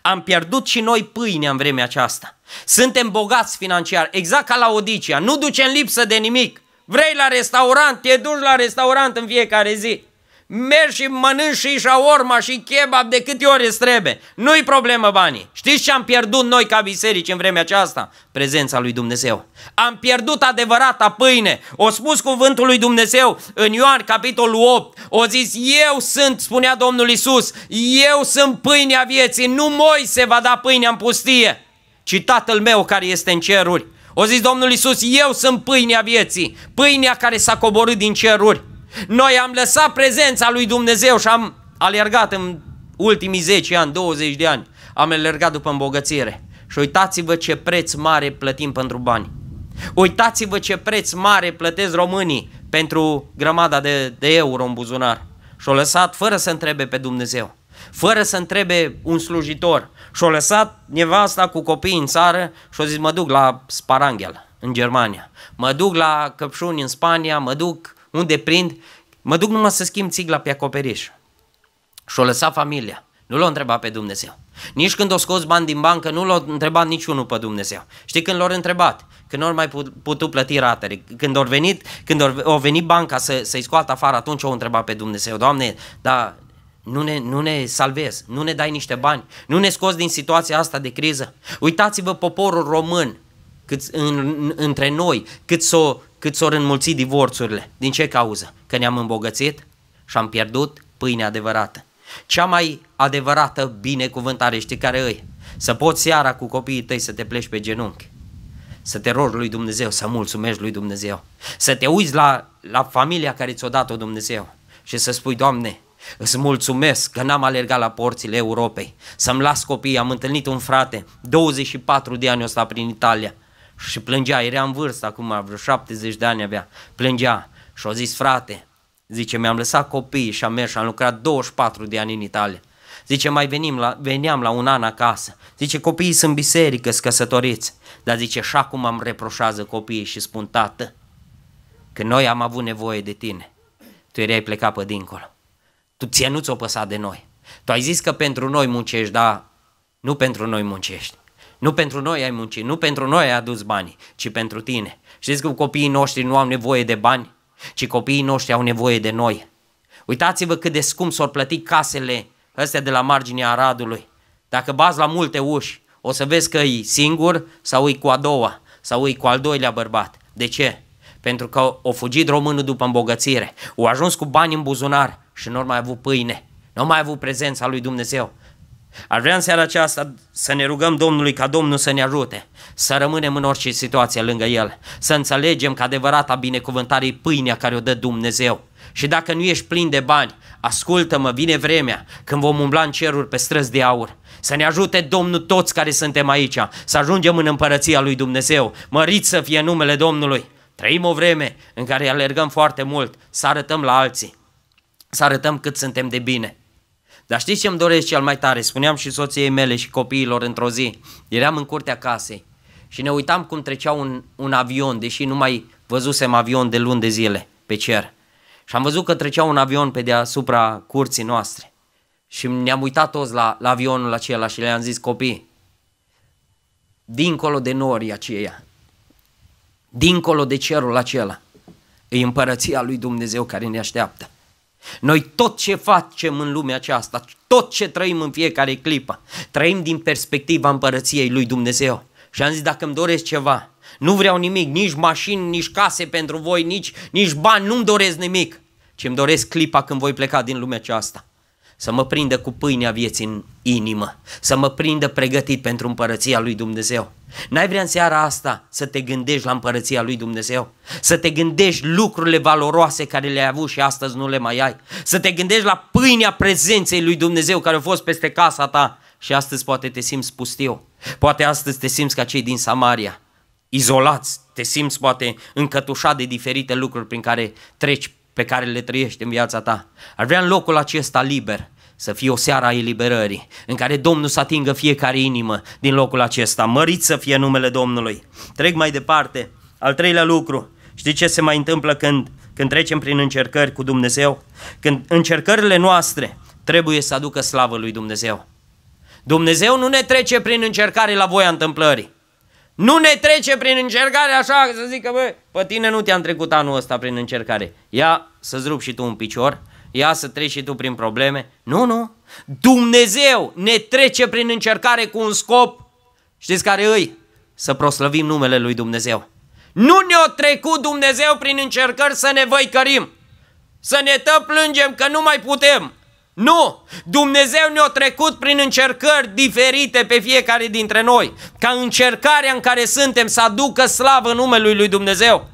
Am pierdut și noi pâinea în vremea aceasta. Suntem bogați financiar, exact ca la Odicia, nu ducem lipsă de nimic. Vrei la restaurant, te duci la restaurant în fiecare zi. Mergi și mănânci și șaorma și kebab de câte ori îți trebuie. Nu-i problemă banii. Știți ce am pierdut noi ca biserici în vremea aceasta? Prezența lui Dumnezeu. Am pierdut adevărata pâine. O spus cuvântul lui Dumnezeu în Ioan capitolul 8. O zis, eu sunt, spunea Domnul Isus, eu sunt pâinea vieții. Nu moi se va da pâinea în pustie, ci tatăl meu care este în ceruri. O zis Domnul Isus, eu sunt pâinea vieții, pâinea care s-a coborât din ceruri. Noi am lăsat prezența lui Dumnezeu și am alergat în ultimii 10 ani, 20 de ani, am alergat după îmbogățire. Și uitați-vă ce preț mare plătim pentru bani. Uitați-vă ce preț mare plătesc românii pentru grămada de, de euro în buzunar. Și-o lăsat fără să întrebe pe Dumnezeu, fără să întrebe un slujitor. Și-o lăsat nevasta cu copii în țară și-o zis mă duc la Sparanghel în Germania, mă duc la Căpșuni în Spania, mă duc unde prind, mă duc numai să schimb țigla pe acoperiș. Și-o lăsa familia. Nu l-a întrebat pe Dumnezeu. Nici când o scos bani din bancă, nu l-a întrebat niciunul pe Dumnezeu. Știi când l-au întrebat? Când nu mai putut plăti ratele. Când au venit, când au venit banca să, să-i scoată afară, atunci o întrebat pe Dumnezeu. Doamne, dar nu ne, nu ne salvezi, nu ne dai niște bani, nu ne scoți din situația asta de criză. Uitați-vă poporul român cât, în, între noi, cât s-o cât s-au înmulțit divorțurile. Din ce cauză? Că ne-am îmbogățit și am pierdut pâine adevărată. Cea mai adevărată binecuvântare, știi care e? Să poți seara cu copiii tăi să te pleci pe genunchi, să te rogi lui Dumnezeu, să mulțumești lui Dumnezeu, să te uiți la, la familia care ți-o dat-o Dumnezeu și să spui, Doamne, Îți mulțumesc că n-am alergat la porțile Europei, să-mi las copiii, am întâlnit un frate, 24 de ani ăsta prin Italia, și plângea, era în vârstă acum, vreo 70 de ani avea, plângea și a zis, frate, zice, mi-am lăsat copiii și am mers și am lucrat 24 de ani în Italia. Zice, mai venim la, veneam la un an acasă. Zice, copiii sunt biserică, sunt căsătoriți. Dar zice, și acum am reproșează copiii și spun, tată, că noi am avut nevoie de tine. Tu erai plecat pe dincolo. Tu ție nu ți-o păsa de noi. Tu ai zis că pentru noi muncești, dar nu pentru noi muncești. Nu pentru noi ai muncit, nu pentru noi ai adus banii, ci pentru tine. Știți că copiii noștri nu au nevoie de bani, ci copiii noștri au nevoie de noi. Uitați-vă cât de scump s-au plătit casele astea de la marginea Aradului. Dacă bați la multe uși, o să vezi că e singur sau e cu a doua sau e cu al doilea bărbat. De ce? Pentru că o fugit românul după îmbogățire, o ajuns cu bani în buzunar și nu mai avut pâine, nu mai avut prezența lui Dumnezeu. Ar vrea în seara aceasta să ne rugăm Domnului ca Domnul să ne ajute, să rămânem în orice situație lângă El, să înțelegem că adevărata binecuvântare e pâinea care o dă Dumnezeu. Și dacă nu ești plin de bani, ascultă-mă, vine vremea când vom umbla în ceruri pe străzi de aur. Să ne ajute Domnul toți care suntem aici, să ajungem în împărăția lui Dumnezeu. Mărit să fie numele Domnului. Trăim o vreme în care alergăm foarte mult, să arătăm la alții, să arătăm cât suntem de bine. Dar știți ce îmi doresc cel mai tare? Spuneam și soției mele și copiilor într-o zi. Eram în curtea casei și ne uitam cum trecea un, un avion, deși nu mai văzusem avion de luni de zile pe cer. Și am văzut că trecea un avion pe deasupra curții noastre. Și ne-am uitat toți la, la avionul acela și le-am zis, copii, dincolo de norii aceia, dincolo de cerul acela, e împărăția lui Dumnezeu care ne așteaptă. Noi tot ce facem în lumea aceasta, tot ce trăim în fiecare clipă, trăim din perspectiva împărăției lui Dumnezeu. Și am zis, dacă îmi doresc ceva, nu vreau nimic, nici mașini, nici case pentru voi, nici, nici bani, nu-mi doresc nimic, ci îmi doresc clipa când voi pleca din lumea aceasta să mă prindă cu pâinea vieții în inimă, să mă prindă pregătit pentru împărăția lui Dumnezeu. N-ai vrea în seara asta să te gândești la împărăția lui Dumnezeu? Să te gândești lucrurile valoroase care le-ai avut și astăzi nu le mai ai? Să te gândești la pâinea prezenței lui Dumnezeu care a fost peste casa ta și astăzi poate te simți pustiu. Poate astăzi te simți ca cei din Samaria, izolați, te simți poate încătușat de diferite lucruri prin care treci pe care le trăiești în viața ta. Ar vrea în locul acesta liber să fie o seară a eliberării, în care Domnul să atingă fiecare inimă din locul acesta. Mărit să fie numele Domnului. Trec mai departe. Al treilea lucru. Știi ce se mai întâmplă când, când trecem prin încercări cu Dumnezeu? Când încercările noastre trebuie să aducă slavă lui Dumnezeu. Dumnezeu nu ne trece prin încercare la voia întâmplării. Nu ne trece prin încercare așa să că, bă, pe tine nu te-am trecut anul ăsta prin încercare. Ia să-ți rup și tu un picior, ia să treci și tu prin probleme. Nu, nu. Dumnezeu ne trece prin încercare cu un scop. Știți care îi? Să proslăvim numele lui Dumnezeu. Nu ne-a trecut Dumnezeu prin încercări să ne văicărim, să ne tăplângem că nu mai putem. Nu! Dumnezeu ne-a trecut prin încercări diferite pe fiecare dintre noi, ca încercarea în care suntem să aducă slavă numelui lui Dumnezeu.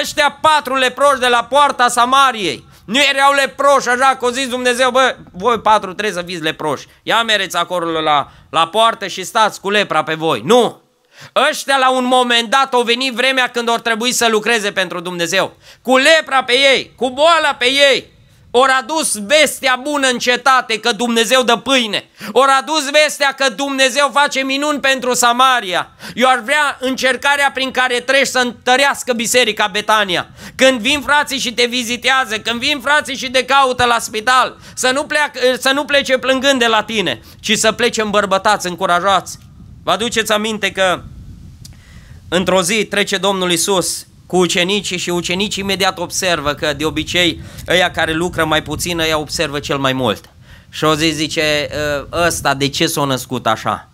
Ăștia patru leproși de la poarta Samariei, nu erau leproși, așa că zis Dumnezeu, bă, voi patru trebuie să fiți leproși. Ia mereți acolo la, la poartă și stați cu lepra pe voi. Nu! Ăștia la un moment dat au venit vremea când or trebui să lucreze pentru Dumnezeu. Cu lepra pe ei, cu boala pe ei, ori dus vestea bună în cetate că Dumnezeu dă pâine. Ori dus vestea că Dumnezeu face minuni pentru Samaria. Eu ar vrea încercarea prin care treci să întărească biserica Betania. Când vin frații și te vizitează, când vin frații și te caută la spital, să nu, pleacă, să nu plece plângând de la tine, ci să plece îmbărbătați, încurajați. Vă aduceți aminte că într-o zi trece Domnul Isus cu ucenicii și ucenicii imediat observă că de obicei ăia care lucră mai puțin, ăia observă cel mai mult. Și o zi zice, ă, ăsta de ce s-a născut așa?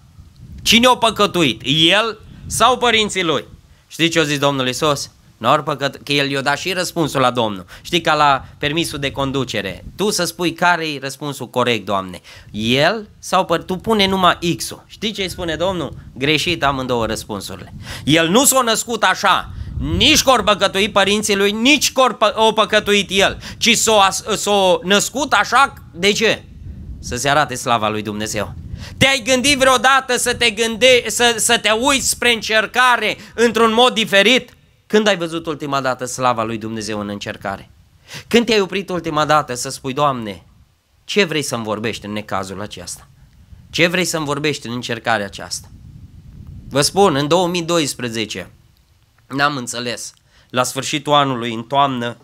Cine o păcătuit? El sau părinții lui? Știi ce o zis Domnul Iisus? Nu ar păcăt, că el i-a dat și răspunsul la Domnul. Știi ca la permisul de conducere. Tu să spui care e răspunsul corect, Doamne. El sau păr... tu pune numai X-ul. Știi ce îi spune Domnul? Greșit amândouă răspunsurile. El nu s-a născut așa nici că ori păcătuit părinții lui, nici că o păcătuit el, ci s-o, s-o născut așa, de ce? Să se arate slava lui Dumnezeu. Te-ai gândit vreodată să te, gânde, să, să te uiți spre încercare într-un mod diferit? Când ai văzut ultima dată slava lui Dumnezeu în încercare? Când te-ai oprit ultima dată să spui, Doamne, ce vrei să-mi vorbești în necazul acesta? Ce vrei să-mi vorbești în încercarea aceasta? Vă spun, în 2012, N-am înțeles. La sfârșitul anului, în toamnă,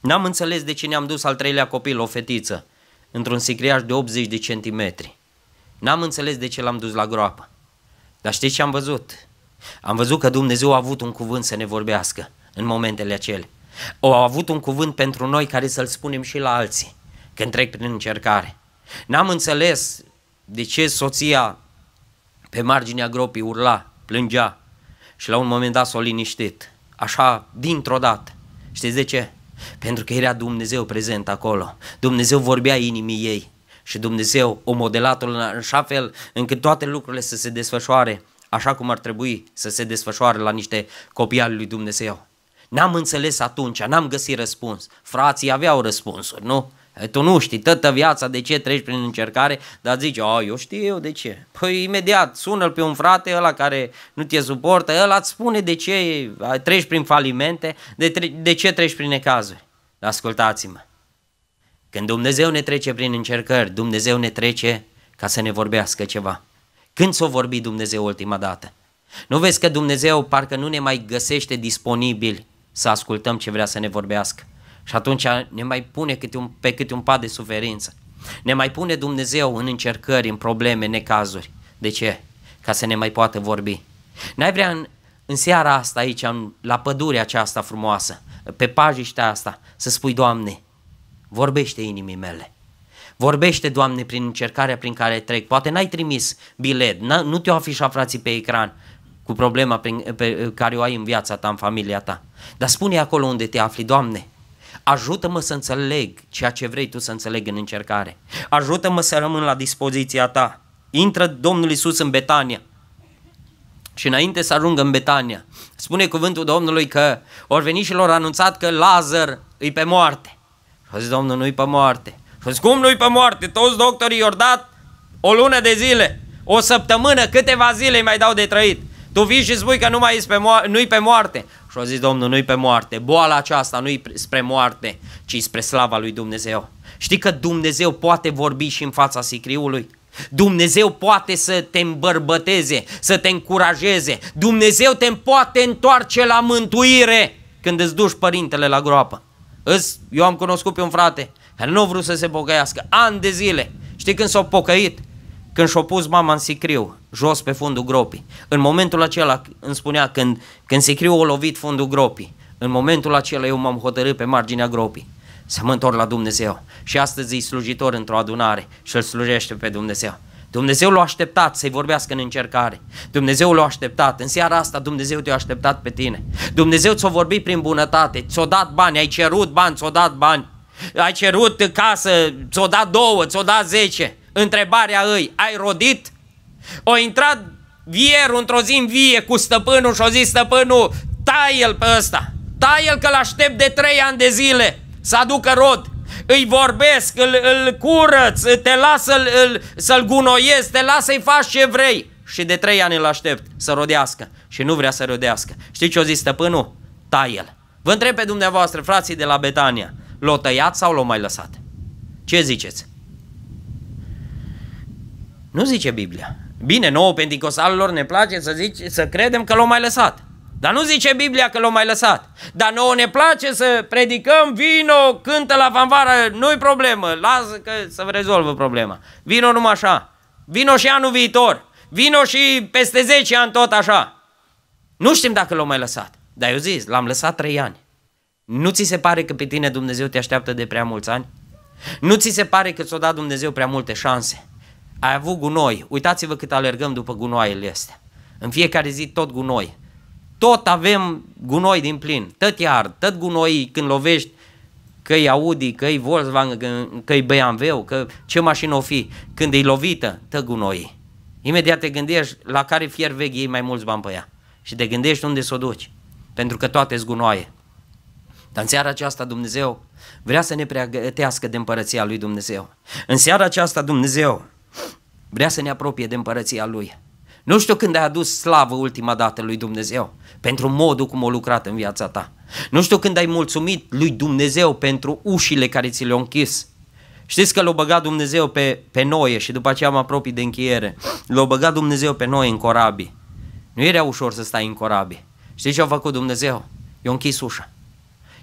n-am înțeles de ce ne-am dus al treilea copil, o fetiță, într-un sicriaș de 80 de centimetri. N-am înțeles de ce l-am dus la groapă. Dar știți ce am văzut? Am văzut că Dumnezeu a avut un cuvânt să ne vorbească în momentele acele. O a avut un cuvânt pentru noi care să-l spunem și la alții când trec prin încercare. N-am înțeles de ce soția pe marginea gropii urla, plângea, și la un moment dat s-a liniștit, așa, dintr-o dată. Știți de ce? Pentru că era Dumnezeu prezent acolo. Dumnezeu vorbea inimii ei și Dumnezeu o modelat în așa fel încât toate lucrurile să se desfășoare așa cum ar trebui să se desfășoare la niște copii al lui Dumnezeu. N-am înțeles atunci, n-am găsit răspuns. Frații aveau răspunsuri, nu? Tu nu știi toată viața de ce treci prin încercare, dar zici, oh eu știu eu de ce. Păi imediat sună-l pe un frate ăla care nu te suportă, ăla îți spune de ce treci prin falimente, de, tre- de ce treci prin necazuri. Ascultați-mă, când Dumnezeu ne trece prin încercări, Dumnezeu ne trece ca să ne vorbească ceva. Când s-o vorbi Dumnezeu ultima dată? Nu vezi că Dumnezeu parcă nu ne mai găsește disponibili să ascultăm ce vrea să ne vorbească. Și atunci ne mai pune câte un, pe câte un pat de suferință. Ne mai pune Dumnezeu în încercări, în probleme, necazuri. De ce? Ca să ne mai poată vorbi. N-ai vrea în, în seara asta aici, în, la pădurea aceasta frumoasă, pe pajiștea asta, să spui, Doamne, vorbește inimii mele. Vorbește, Doamne, prin încercarea prin care trec. Poate n-ai trimis bilet, nu te-au afișat frații pe ecran cu problema prin, pe, care o ai în viața ta, în familia ta. Dar spune acolo unde te afli, Doamne, Ajută-mă să înțeleg ceea ce vrei tu să înțeleg în încercare. Ajută-mă să rămân la dispoziția ta. Intră Domnul Isus în Betania. Și înainte să ajungă în Betania, spune cuvântul Domnului că ori veni și lor anunțat că Lazar îi pe moarte. Și a zis, Domnul, nu-i pe moarte. Și a zis, cum nu-i pe moarte? Toți doctorii i-au dat o lună de zile, o săptămână, câteva zile îi mai dau de trăit. Tu vii și spui că nu mai pe moa- nu-i pe moarte. Și a zis Domnul, nu-i pe moarte. Boala aceasta nu-i spre moarte, ci spre slava lui Dumnezeu. Știi că Dumnezeu poate vorbi și în fața sicriului? Dumnezeu poate să te îmbărbăteze, să te încurajeze. Dumnezeu te poate întoarce la mântuire când îți duci părintele la groapă. eu am cunoscut pe un frate care nu a vrut să se pocăiască, ani de zile. Știi când s-a pocăit? Când și-o pus mama în sicriu, jos pe fundul gropii, în momentul acela îmi spunea când, când sicriu a lovit fundul gropii, în momentul acela eu m-am hotărât pe marginea gropii să mă întorc la Dumnezeu. Și astăzi e slujitor într-o adunare și îl slujește pe Dumnezeu. Dumnezeu l-a așteptat să-i vorbească în încercare. Dumnezeu l-a așteptat. În seara asta Dumnezeu te-a așteptat pe tine. Dumnezeu ți-a vorbit prin bunătate. Ți-a dat bani, ai cerut bani, ți-a dat bani. Ai cerut casă, ți-a dat două, ți-a dat zece. Întrebarea îi, ai rodit? O intrat vierul într-o zi în vie cu stăpânul și-o zis stăpânul, tai el pe ăsta, tai el că-l aștept de trei ani de zile să aducă rod. Îi vorbesc, îl, îl curăț, te las să-l, îl, să-l gunoiezi, te las să-i faci ce vrei. Și de trei ani îl aștept să rodească și nu vrea să rodească. Știi ce o zis stăpânul? tai el. Vă întreb pe dumneavoastră, frații de la Betania, l-o tăiat sau l-o mai lăsat? Ce ziceți? Nu zice Biblia. Bine, nouă penticostalilor ne place să, zici, să credem că l-au mai lăsat. Dar nu zice Biblia că l-au mai lăsat. Dar nouă ne place să predicăm, vino, cântă la fanfară, nu-i problemă, lasă că să rezolvă problema. Vino numai așa. Vino și anul viitor. Vino și peste 10 ani tot așa. Nu știm dacă l-au mai lăsat. Dar eu zis, l-am lăsat 3 ani. Nu ți se pare că pe tine Dumnezeu te așteaptă de prea mulți ani? Nu ți se pare că ți-o dat Dumnezeu prea multe șanse? ai avut gunoi, uitați-vă cât alergăm după gunoaiele astea. În fiecare zi tot gunoi. Tot avem gunoi din plin, tot iar, tot gunoi când lovești, că-i Audi, că-i Volkswagen, că-i BMW, că ce mașină o fi, când e lovită, tă gunoi. Imediat te gândești la care fier vechi iei mai mulți bani pe ea și te gândești unde să o duci, pentru că toate gunoaie. Dar în seara aceasta Dumnezeu vrea să ne pregătească de împărăția lui Dumnezeu. În seara aceasta Dumnezeu vrea să ne apropie de împărăția Lui. Nu știu când ai adus slavă ultima dată lui Dumnezeu pentru modul cum o lucrat în viața ta. Nu știu când ai mulțumit lui Dumnezeu pentru ușile care ți le-au închis. Știți că l-a băgat Dumnezeu pe, pe noi și după aceea am apropii de încheiere. L-a băgat Dumnezeu pe noi în corabii. Nu era ușor să stai în corabii. Știți ce a făcut Dumnezeu? I-a închis ușa.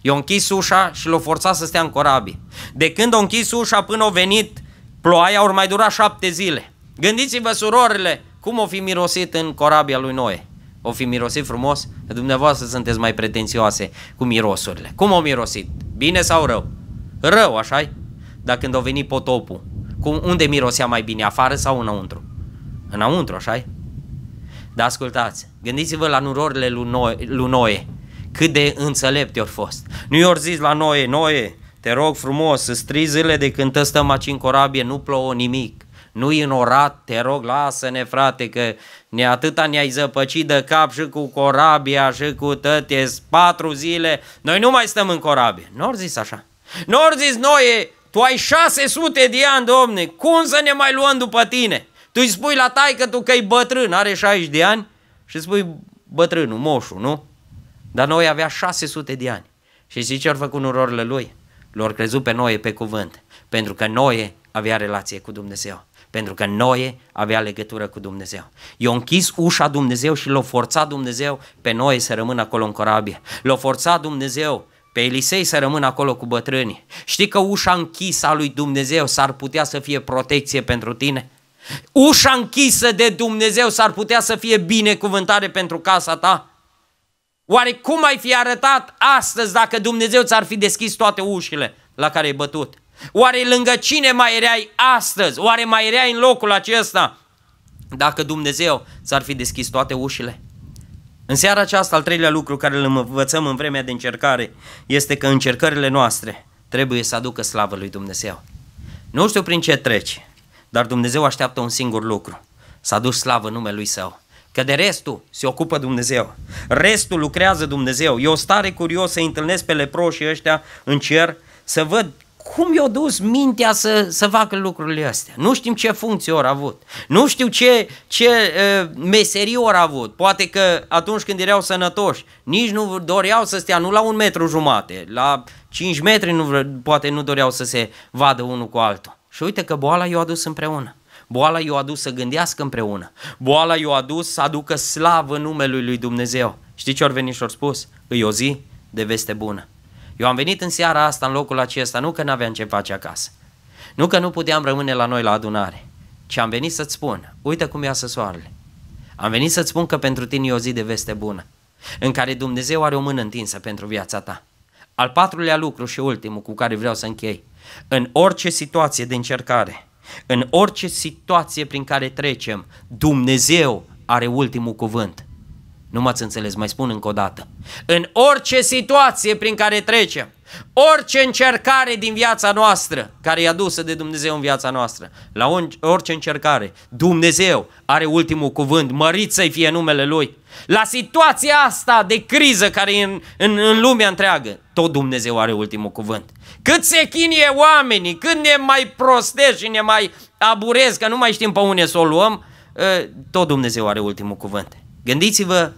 I-a închis ușa și l-a forțat să stea în corabii. De când a închis ușa până a venit ploaia, au mai dura șapte zile. Gândiți-vă, surorile, cum o fi mirosit în corabia lui Noe. O fi mirosit frumos? Dumneavoastră sunteți mai pretențioase cu mirosurile. Cum o mirosit? Bine sau rău? Rău, așa -i? Dar când a venit potopul, cum, unde mirosea mai bine, afară sau înăuntru? Înăuntru, așa -i? Dar ascultați, gândiți-vă la nurorile lui Noe, lui Noe cât de înțelepte au fost. Nu i or zis la Noe, Noe, te rog frumos, să strizile de când stăm aici în corabie, nu plouă nimic nu-i înorat, te rog, lasă-ne frate că ne atâta ne-ai zăpăcit de cap și cu corabia și cu tăte patru zile, noi nu mai stăm în corabie. Nu ori zis așa. Nu ori zis noi, tu ai 600 de ani, domne, cum să ne mai luăm după tine? Tu îi spui la taică tu că e bătrân, are 60 de ani și spui bătrânul, moșul, nu? Dar noi avea 600 de ani. Și zice ce au făcut urorile lui? lor crezut pe noi pe cuvânt, pentru că noi avea relație cu Dumnezeu pentru că Noe avea legătură cu Dumnezeu. I-a închis ușa Dumnezeu și l-a forțat Dumnezeu pe Noe să rămână acolo în corabie. L-a forțat Dumnezeu pe Elisei să rămână acolo cu bătrânii. Știi că ușa închisă a lui Dumnezeu s-ar putea să fie protecție pentru tine? Ușa închisă de Dumnezeu s-ar putea să fie binecuvântare pentru casa ta? Oare cum ai fi arătat astăzi dacă Dumnezeu ți-ar fi deschis toate ușile la care ai bătut? Oare lângă cine mai erai astăzi? Oare mai erai în locul acesta? Dacă Dumnezeu ți-ar fi deschis toate ușile. În seara aceasta, al treilea lucru care îl învățăm în vremea de încercare este că încercările noastre trebuie să aducă slavă lui Dumnezeu. Nu știu prin ce treci, dar Dumnezeu așteaptă un singur lucru, să aduci slavă numelui Său. Că de restul se ocupă Dumnezeu. Restul lucrează Dumnezeu. E o stare curios să întâlnesc pe leproșii ăștia în cer, să văd cum i-a dus mintea să, să facă lucrurile astea. Nu știm ce funcție au avut, nu știu ce, ce uh, meserie au avut. Poate că atunci când erau sănătoși, nici nu doreau să stea nu la un metru jumate, la 5 metri nu, poate nu doreau să se vadă unul cu altul. Și uite că boala i-a adus împreună. Boala i-a adus să gândească împreună. Boala i-a adus să aducă slavă numelui lui Dumnezeu. Știi ce ori venit și ori spus? Îi o zi de veste bună. Eu am venit în seara asta, în locul acesta, nu că n-aveam ce face acasă. Nu că nu puteam rămâne la noi la adunare, ci am venit să-ți spun, uite cum iasă soarele. Am venit să-ți spun că pentru tine e o zi de veste bună, în care Dumnezeu are o mână întinsă pentru viața ta. Al patrulea lucru și ultimul cu care vreau să închei. În orice situație de încercare, în orice situație prin care trecem, Dumnezeu are ultimul cuvânt. Nu m-ați înțeles, mai spun încă o dată. În orice situație prin care trecem, orice încercare din viața noastră, care e adusă de Dumnezeu în viața noastră, la orice încercare, Dumnezeu are ultimul cuvânt, mărit să-i fie numele Lui. La situația asta de criză care e în, în, în lumea întreagă, tot Dumnezeu are ultimul cuvânt. Cât se chinie oamenii, cât ne mai prostești și ne mai aburez, că nu mai știm pe unde să o luăm, ă, tot Dumnezeu are ultimul cuvânt. Gândiți-vă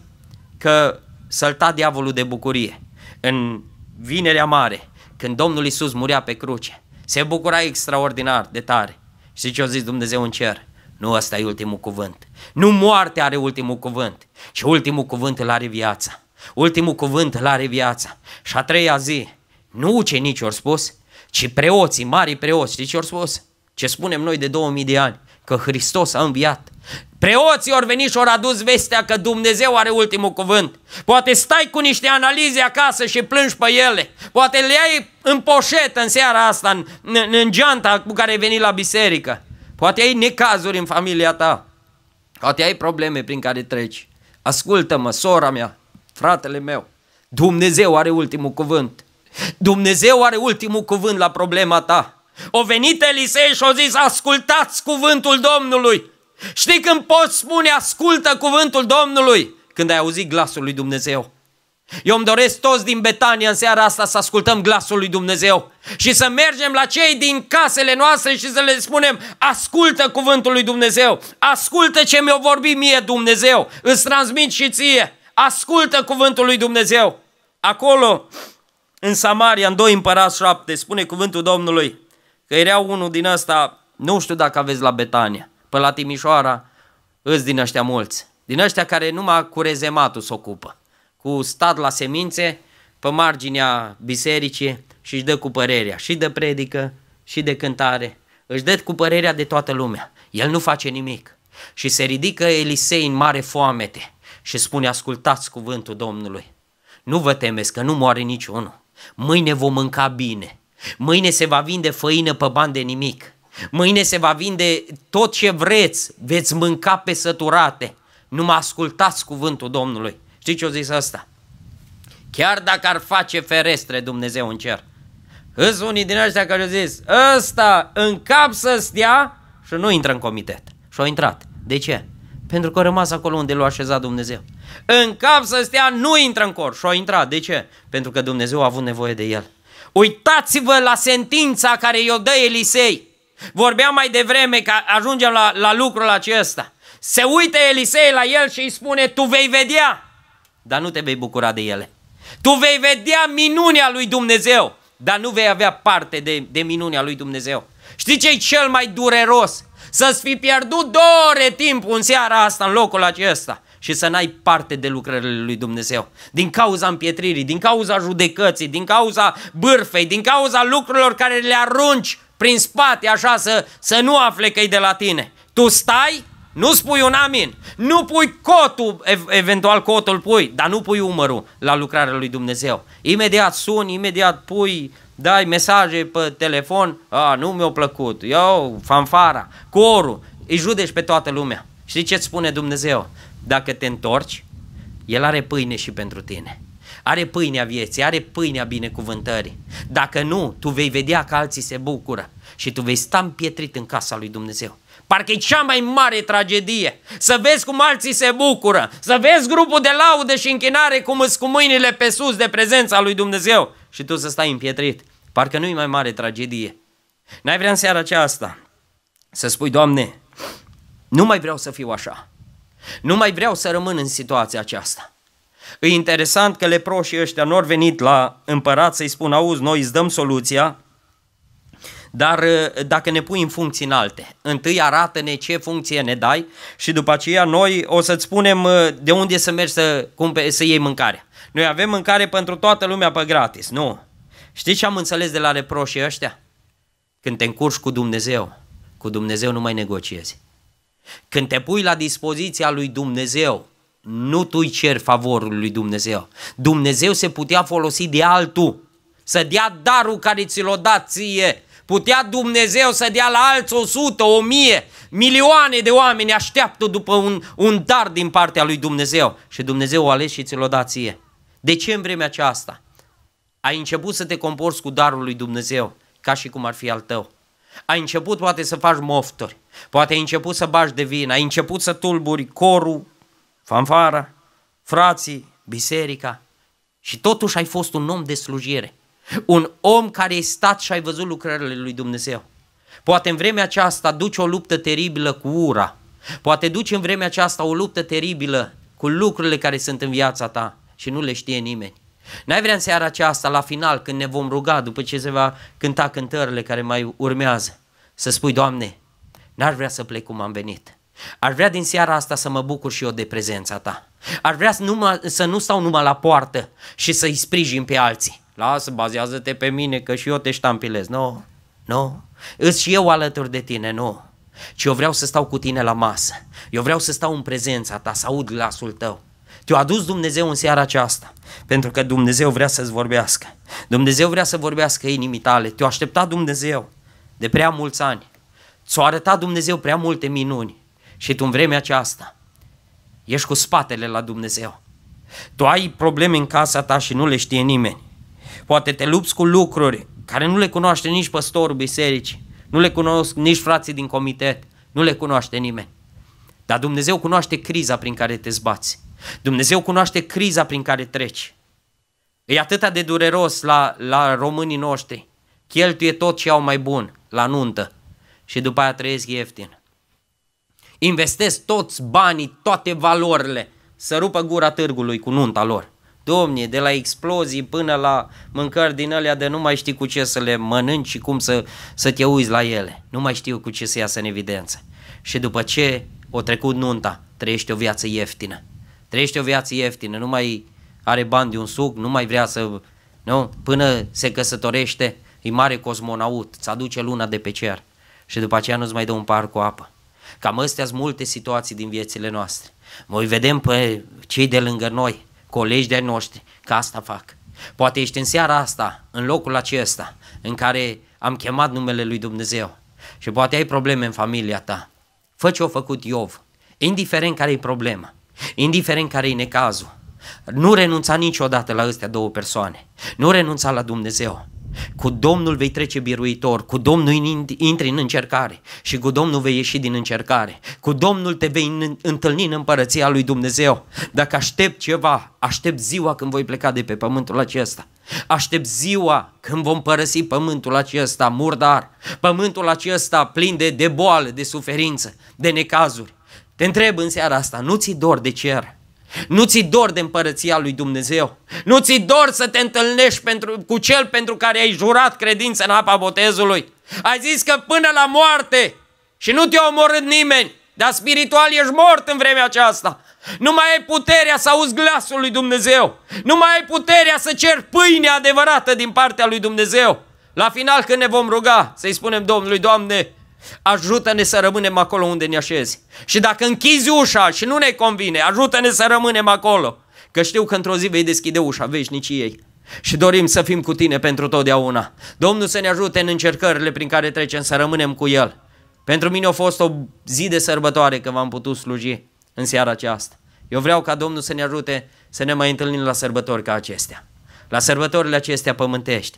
că sălta diavolul de bucurie în vinerea mare, când Domnul Isus murea pe cruce. Se bucura extraordinar de tare. Și ce a zis Dumnezeu în cer? Nu ăsta e ultimul cuvânt. Nu moartea are ultimul cuvânt, ci ultimul cuvânt îl are viața. Ultimul cuvânt îl are viața. Și a treia zi, nu ucenicii au spus, ci preoții, mari preoți, știți ce au spus? Ce spunem noi de 2000 de ani că Hristos a înviat. Preoții au venit și au adus vestea că Dumnezeu are ultimul cuvânt. Poate stai cu niște analize acasă și plângi pe ele. Poate le ai în poșetă în seara asta, în, în, în geanta cu care ai venit la biserică. Poate ai necazuri în familia ta. Poate ai probleme prin care treci. Ascultă-mă, sora mea, fratele meu. Dumnezeu are ultimul cuvânt. Dumnezeu are ultimul cuvânt la problema ta. O venit Elisei și o zis, ascultați cuvântul Domnului. Știi când poți spune, ascultă cuvântul Domnului? Când ai auzit glasul lui Dumnezeu. Eu îmi doresc toți din Betania în seara asta să ascultăm glasul lui Dumnezeu și să mergem la cei din casele noastre și să le spunem ascultă cuvântul lui Dumnezeu, ascultă ce mi-o vorbi mie Dumnezeu, îți transmit și ție, ascultă cuvântul lui Dumnezeu. Acolo, în Samaria, în 2 împărați 7, spune cuvântul Domnului, Că era unul din ăsta, nu știu dacă aveți la Betania, pe la Timișoara, îți din ăștia mulți. Din ăștia care numai cu rezematul se s-o ocupă. Cu stat la semințe, pe marginea bisericii și își dă cu părerea și de predică și de cântare. Își dă cu părerea de toată lumea. El nu face nimic. Și se ridică Elisei în mare foamete și spune, ascultați cuvântul Domnului. Nu vă temeți că nu moare niciunul. Mâine vom mânca bine. Mâine se va vinde făină pe bani de nimic. Mâine se va vinde tot ce vreți, veți mânca pe săturate. Nu mă ascultați cuvântul Domnului. Știți ce o zis asta? Chiar dacă ar face ferestre Dumnezeu în cer. Îți unii din ăștia care au zis, ăsta în cap să stea și nu intră în comitet. Și au intrat. De ce? Pentru că a rămas acolo unde l-a așezat Dumnezeu. În cap să stea, nu intră în cor. Și a intrat. De ce? Pentru că Dumnezeu a avut nevoie de el. Uitați-vă la sentința care i-o dă Elisei. Vorbeam mai devreme că ajungem la, la lucrul acesta. Se uită Elisei la el și îi spune, tu vei vedea, dar nu te vei bucura de ele. Tu vei vedea minunea lui Dumnezeu, dar nu vei avea parte de, de minunea lui Dumnezeu. Știi ce e cel mai dureros? Să-ți fi pierdut două ore timp în seara asta, în locul acesta și să n-ai parte de lucrările lui Dumnezeu. Din cauza împietririi, din cauza judecății, din cauza bârfei, din cauza lucrurilor care le arunci prin spate așa să, să nu afle că de la tine. Tu stai, nu spui un amin, nu pui cotul, eventual cotul pui, dar nu pui umărul la lucrarea lui Dumnezeu. Imediat suni, imediat pui dai mesaje pe telefon, a, nu mi-a plăcut, eu, fanfara, corul, îi judeci pe toată lumea. Știi ce spune Dumnezeu? dacă te întorci, El are pâine și pentru tine. Are pâinea vieții, are pâinea binecuvântării. Dacă nu, tu vei vedea că alții se bucură și tu vei sta împietrit în casa lui Dumnezeu. Parcă e cea mai mare tragedie. Să vezi cum alții se bucură, să vezi grupul de laudă și închinare cum îți cu mâinile pe sus de prezența lui Dumnezeu și tu să stai împietrit. Parcă nu e mai mare tragedie. N-ai vrea în seara aceasta să spui, Doamne, nu mai vreau să fiu așa. Nu mai vreau să rămân în situația aceasta. E interesant că leproșii ăștia nu au venit la împărat să-i spun, auzi, noi îți dăm soluția, dar uh, dacă ne pui în funcții înalte, întâi arată-ne ce funcție ne dai și după aceea noi o să-ți spunem uh, de unde să mergi să, cumpe, să iei mâncare. Noi avem mâncare pentru toată lumea pe gratis, nu? Știi ce am înțeles de la reproșii ăștia? Când te încurci cu Dumnezeu, cu Dumnezeu nu mai negociezi. Când te pui la dispoziția lui Dumnezeu, nu tu îi ceri favorul lui Dumnezeu. Dumnezeu se putea folosi de altul, să dea darul care ți l-o dat ție. Putea Dumnezeu să dea la alți 100, 1000, milioane de oameni așteaptă după un, un dar din partea lui Dumnezeu. Și Dumnezeu o ales și ți l-o dat ție. De ce în vremea aceasta? Ai început să te comporți cu darul lui Dumnezeu, ca și cum ar fi al tău. Ai început poate să faci mofturi. Poate ai început să bași de vin, ai început să tulburi corul, fanfara, frații, biserica și totuși ai fost un om de slujire. Un om care ai stat și ai văzut lucrările lui Dumnezeu. Poate în vremea aceasta duci o luptă teribilă cu ura. Poate duci în vremea aceasta o luptă teribilă cu lucrurile care sunt în viața ta și nu le știe nimeni. N-ai vrea în seara aceasta, la final, când ne vom ruga, după ce se va cânta cântările care mai urmează, să spui, Doamne, N-ar vrea să plec cum am venit. Ar vrea din seara asta să mă bucur și eu de prezența ta. Ar vrea să, numai, să nu stau numai la poartă și să-i sprijin pe alții. Lasă, bazează-te pe mine că și eu te ștampilez. Nu, no, nu. Îți și eu alături de tine, nu. No. Ci eu vreau să stau cu tine la masă. Eu vreau să stau în prezența ta, să aud glasul tău. Te-a adus Dumnezeu în seara aceasta, pentru că Dumnezeu vrea să-ți vorbească. Dumnezeu vrea să vorbească inimii tale. Te-a așteptat Dumnezeu de prea mulți ani Ți-a arătat Dumnezeu prea multe minuni și tu în vremea aceasta ești cu spatele la Dumnezeu. Tu ai probleme în casa ta și nu le știe nimeni. Poate te lupți cu lucruri care nu le cunoaște nici păstorul bisericii, nu le cunosc nici frații din comitet, nu le cunoaște nimeni. Dar Dumnezeu cunoaște criza prin care te zbați. Dumnezeu cunoaște criza prin care treci. E atât de dureros la, la românii noștri. Cheltuie tot ce au mai bun la nuntă și după aia trăiesc ieftin. Investesc toți banii, toate valorile, să rupă gura târgului cu nunta lor. Domne, de la explozii până la mâncări din alea de nu mai știi cu ce să le mănânci și cum să, să te uiți la ele. Nu mai știu cu ce să iasă în evidență. Și după ce o trecut nunta, trăiește o viață ieftină. Trăiește o viață ieftină, nu mai are bani de un suc, nu mai vrea să... Nu? Până se căsătorește, e mare cosmonaut, ți aduce luna de pe cer și după aceea nu-ți mai dă un par cu apă. Cam astea sunt multe situații din viețile noastre. Noi vedem pe cei de lângă noi, colegi de noștri, că asta fac. Poate ești în seara asta, în locul acesta, în care am chemat numele lui Dumnezeu și poate ai probleme în familia ta. Fă ce o făcut Iov, indiferent care e problema, indiferent care e necazul. Nu renunța niciodată la astea două persoane. Nu renunța la Dumnezeu. Cu Domnul vei trece biruitor, cu Domnul intri în încercare și cu Domnul vei ieși din încercare. Cu Domnul te vei întâlni în împărăția lui Dumnezeu. Dacă aștept ceva, aștept ziua când voi pleca de pe pământul acesta. Aștept ziua când vom părăsi pământul acesta murdar, pământul acesta plin de, de boală, de suferință, de necazuri. Te întreb în seara asta, nu ți dor de cer? Nu ți dor de împărăția lui Dumnezeu. Nu ți dor să te întâlnești pentru, cu cel pentru care ai jurat credință în apa botezului. Ai zis că până la moarte și nu te-a omorât nimeni, dar spiritual ești mort în vremea aceasta. Nu mai ai puterea să auzi glasul lui Dumnezeu. Nu mai ai puterea să ceri pâine adevărată din partea lui Dumnezeu. La final când ne vom ruga, să-i spunem Domnului, Doamne, ajută-ne să rămânem acolo unde ne așezi. Și dacă închizi ușa și nu ne convine, ajută-ne să rămânem acolo. Că știu că într-o zi vei deschide ușa veșnicii ei. Și dorim să fim cu tine pentru totdeauna. Domnul să ne ajute în încercările prin care trecem să rămânem cu El. Pentru mine a fost o zi de sărbătoare că v-am putut sluji în seara aceasta. Eu vreau ca Domnul să ne ajute să ne mai întâlnim la sărbători ca acestea. La sărbătorile acestea pământești.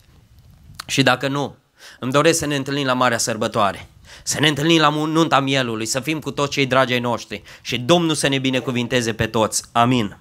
Și dacă nu, îmi doresc să ne întâlnim la Marea Sărbătoare să ne întâlnim la nunta mielului, să fim cu toți cei dragi ai noștri și Domnul să ne binecuvinteze pe toți. Amin.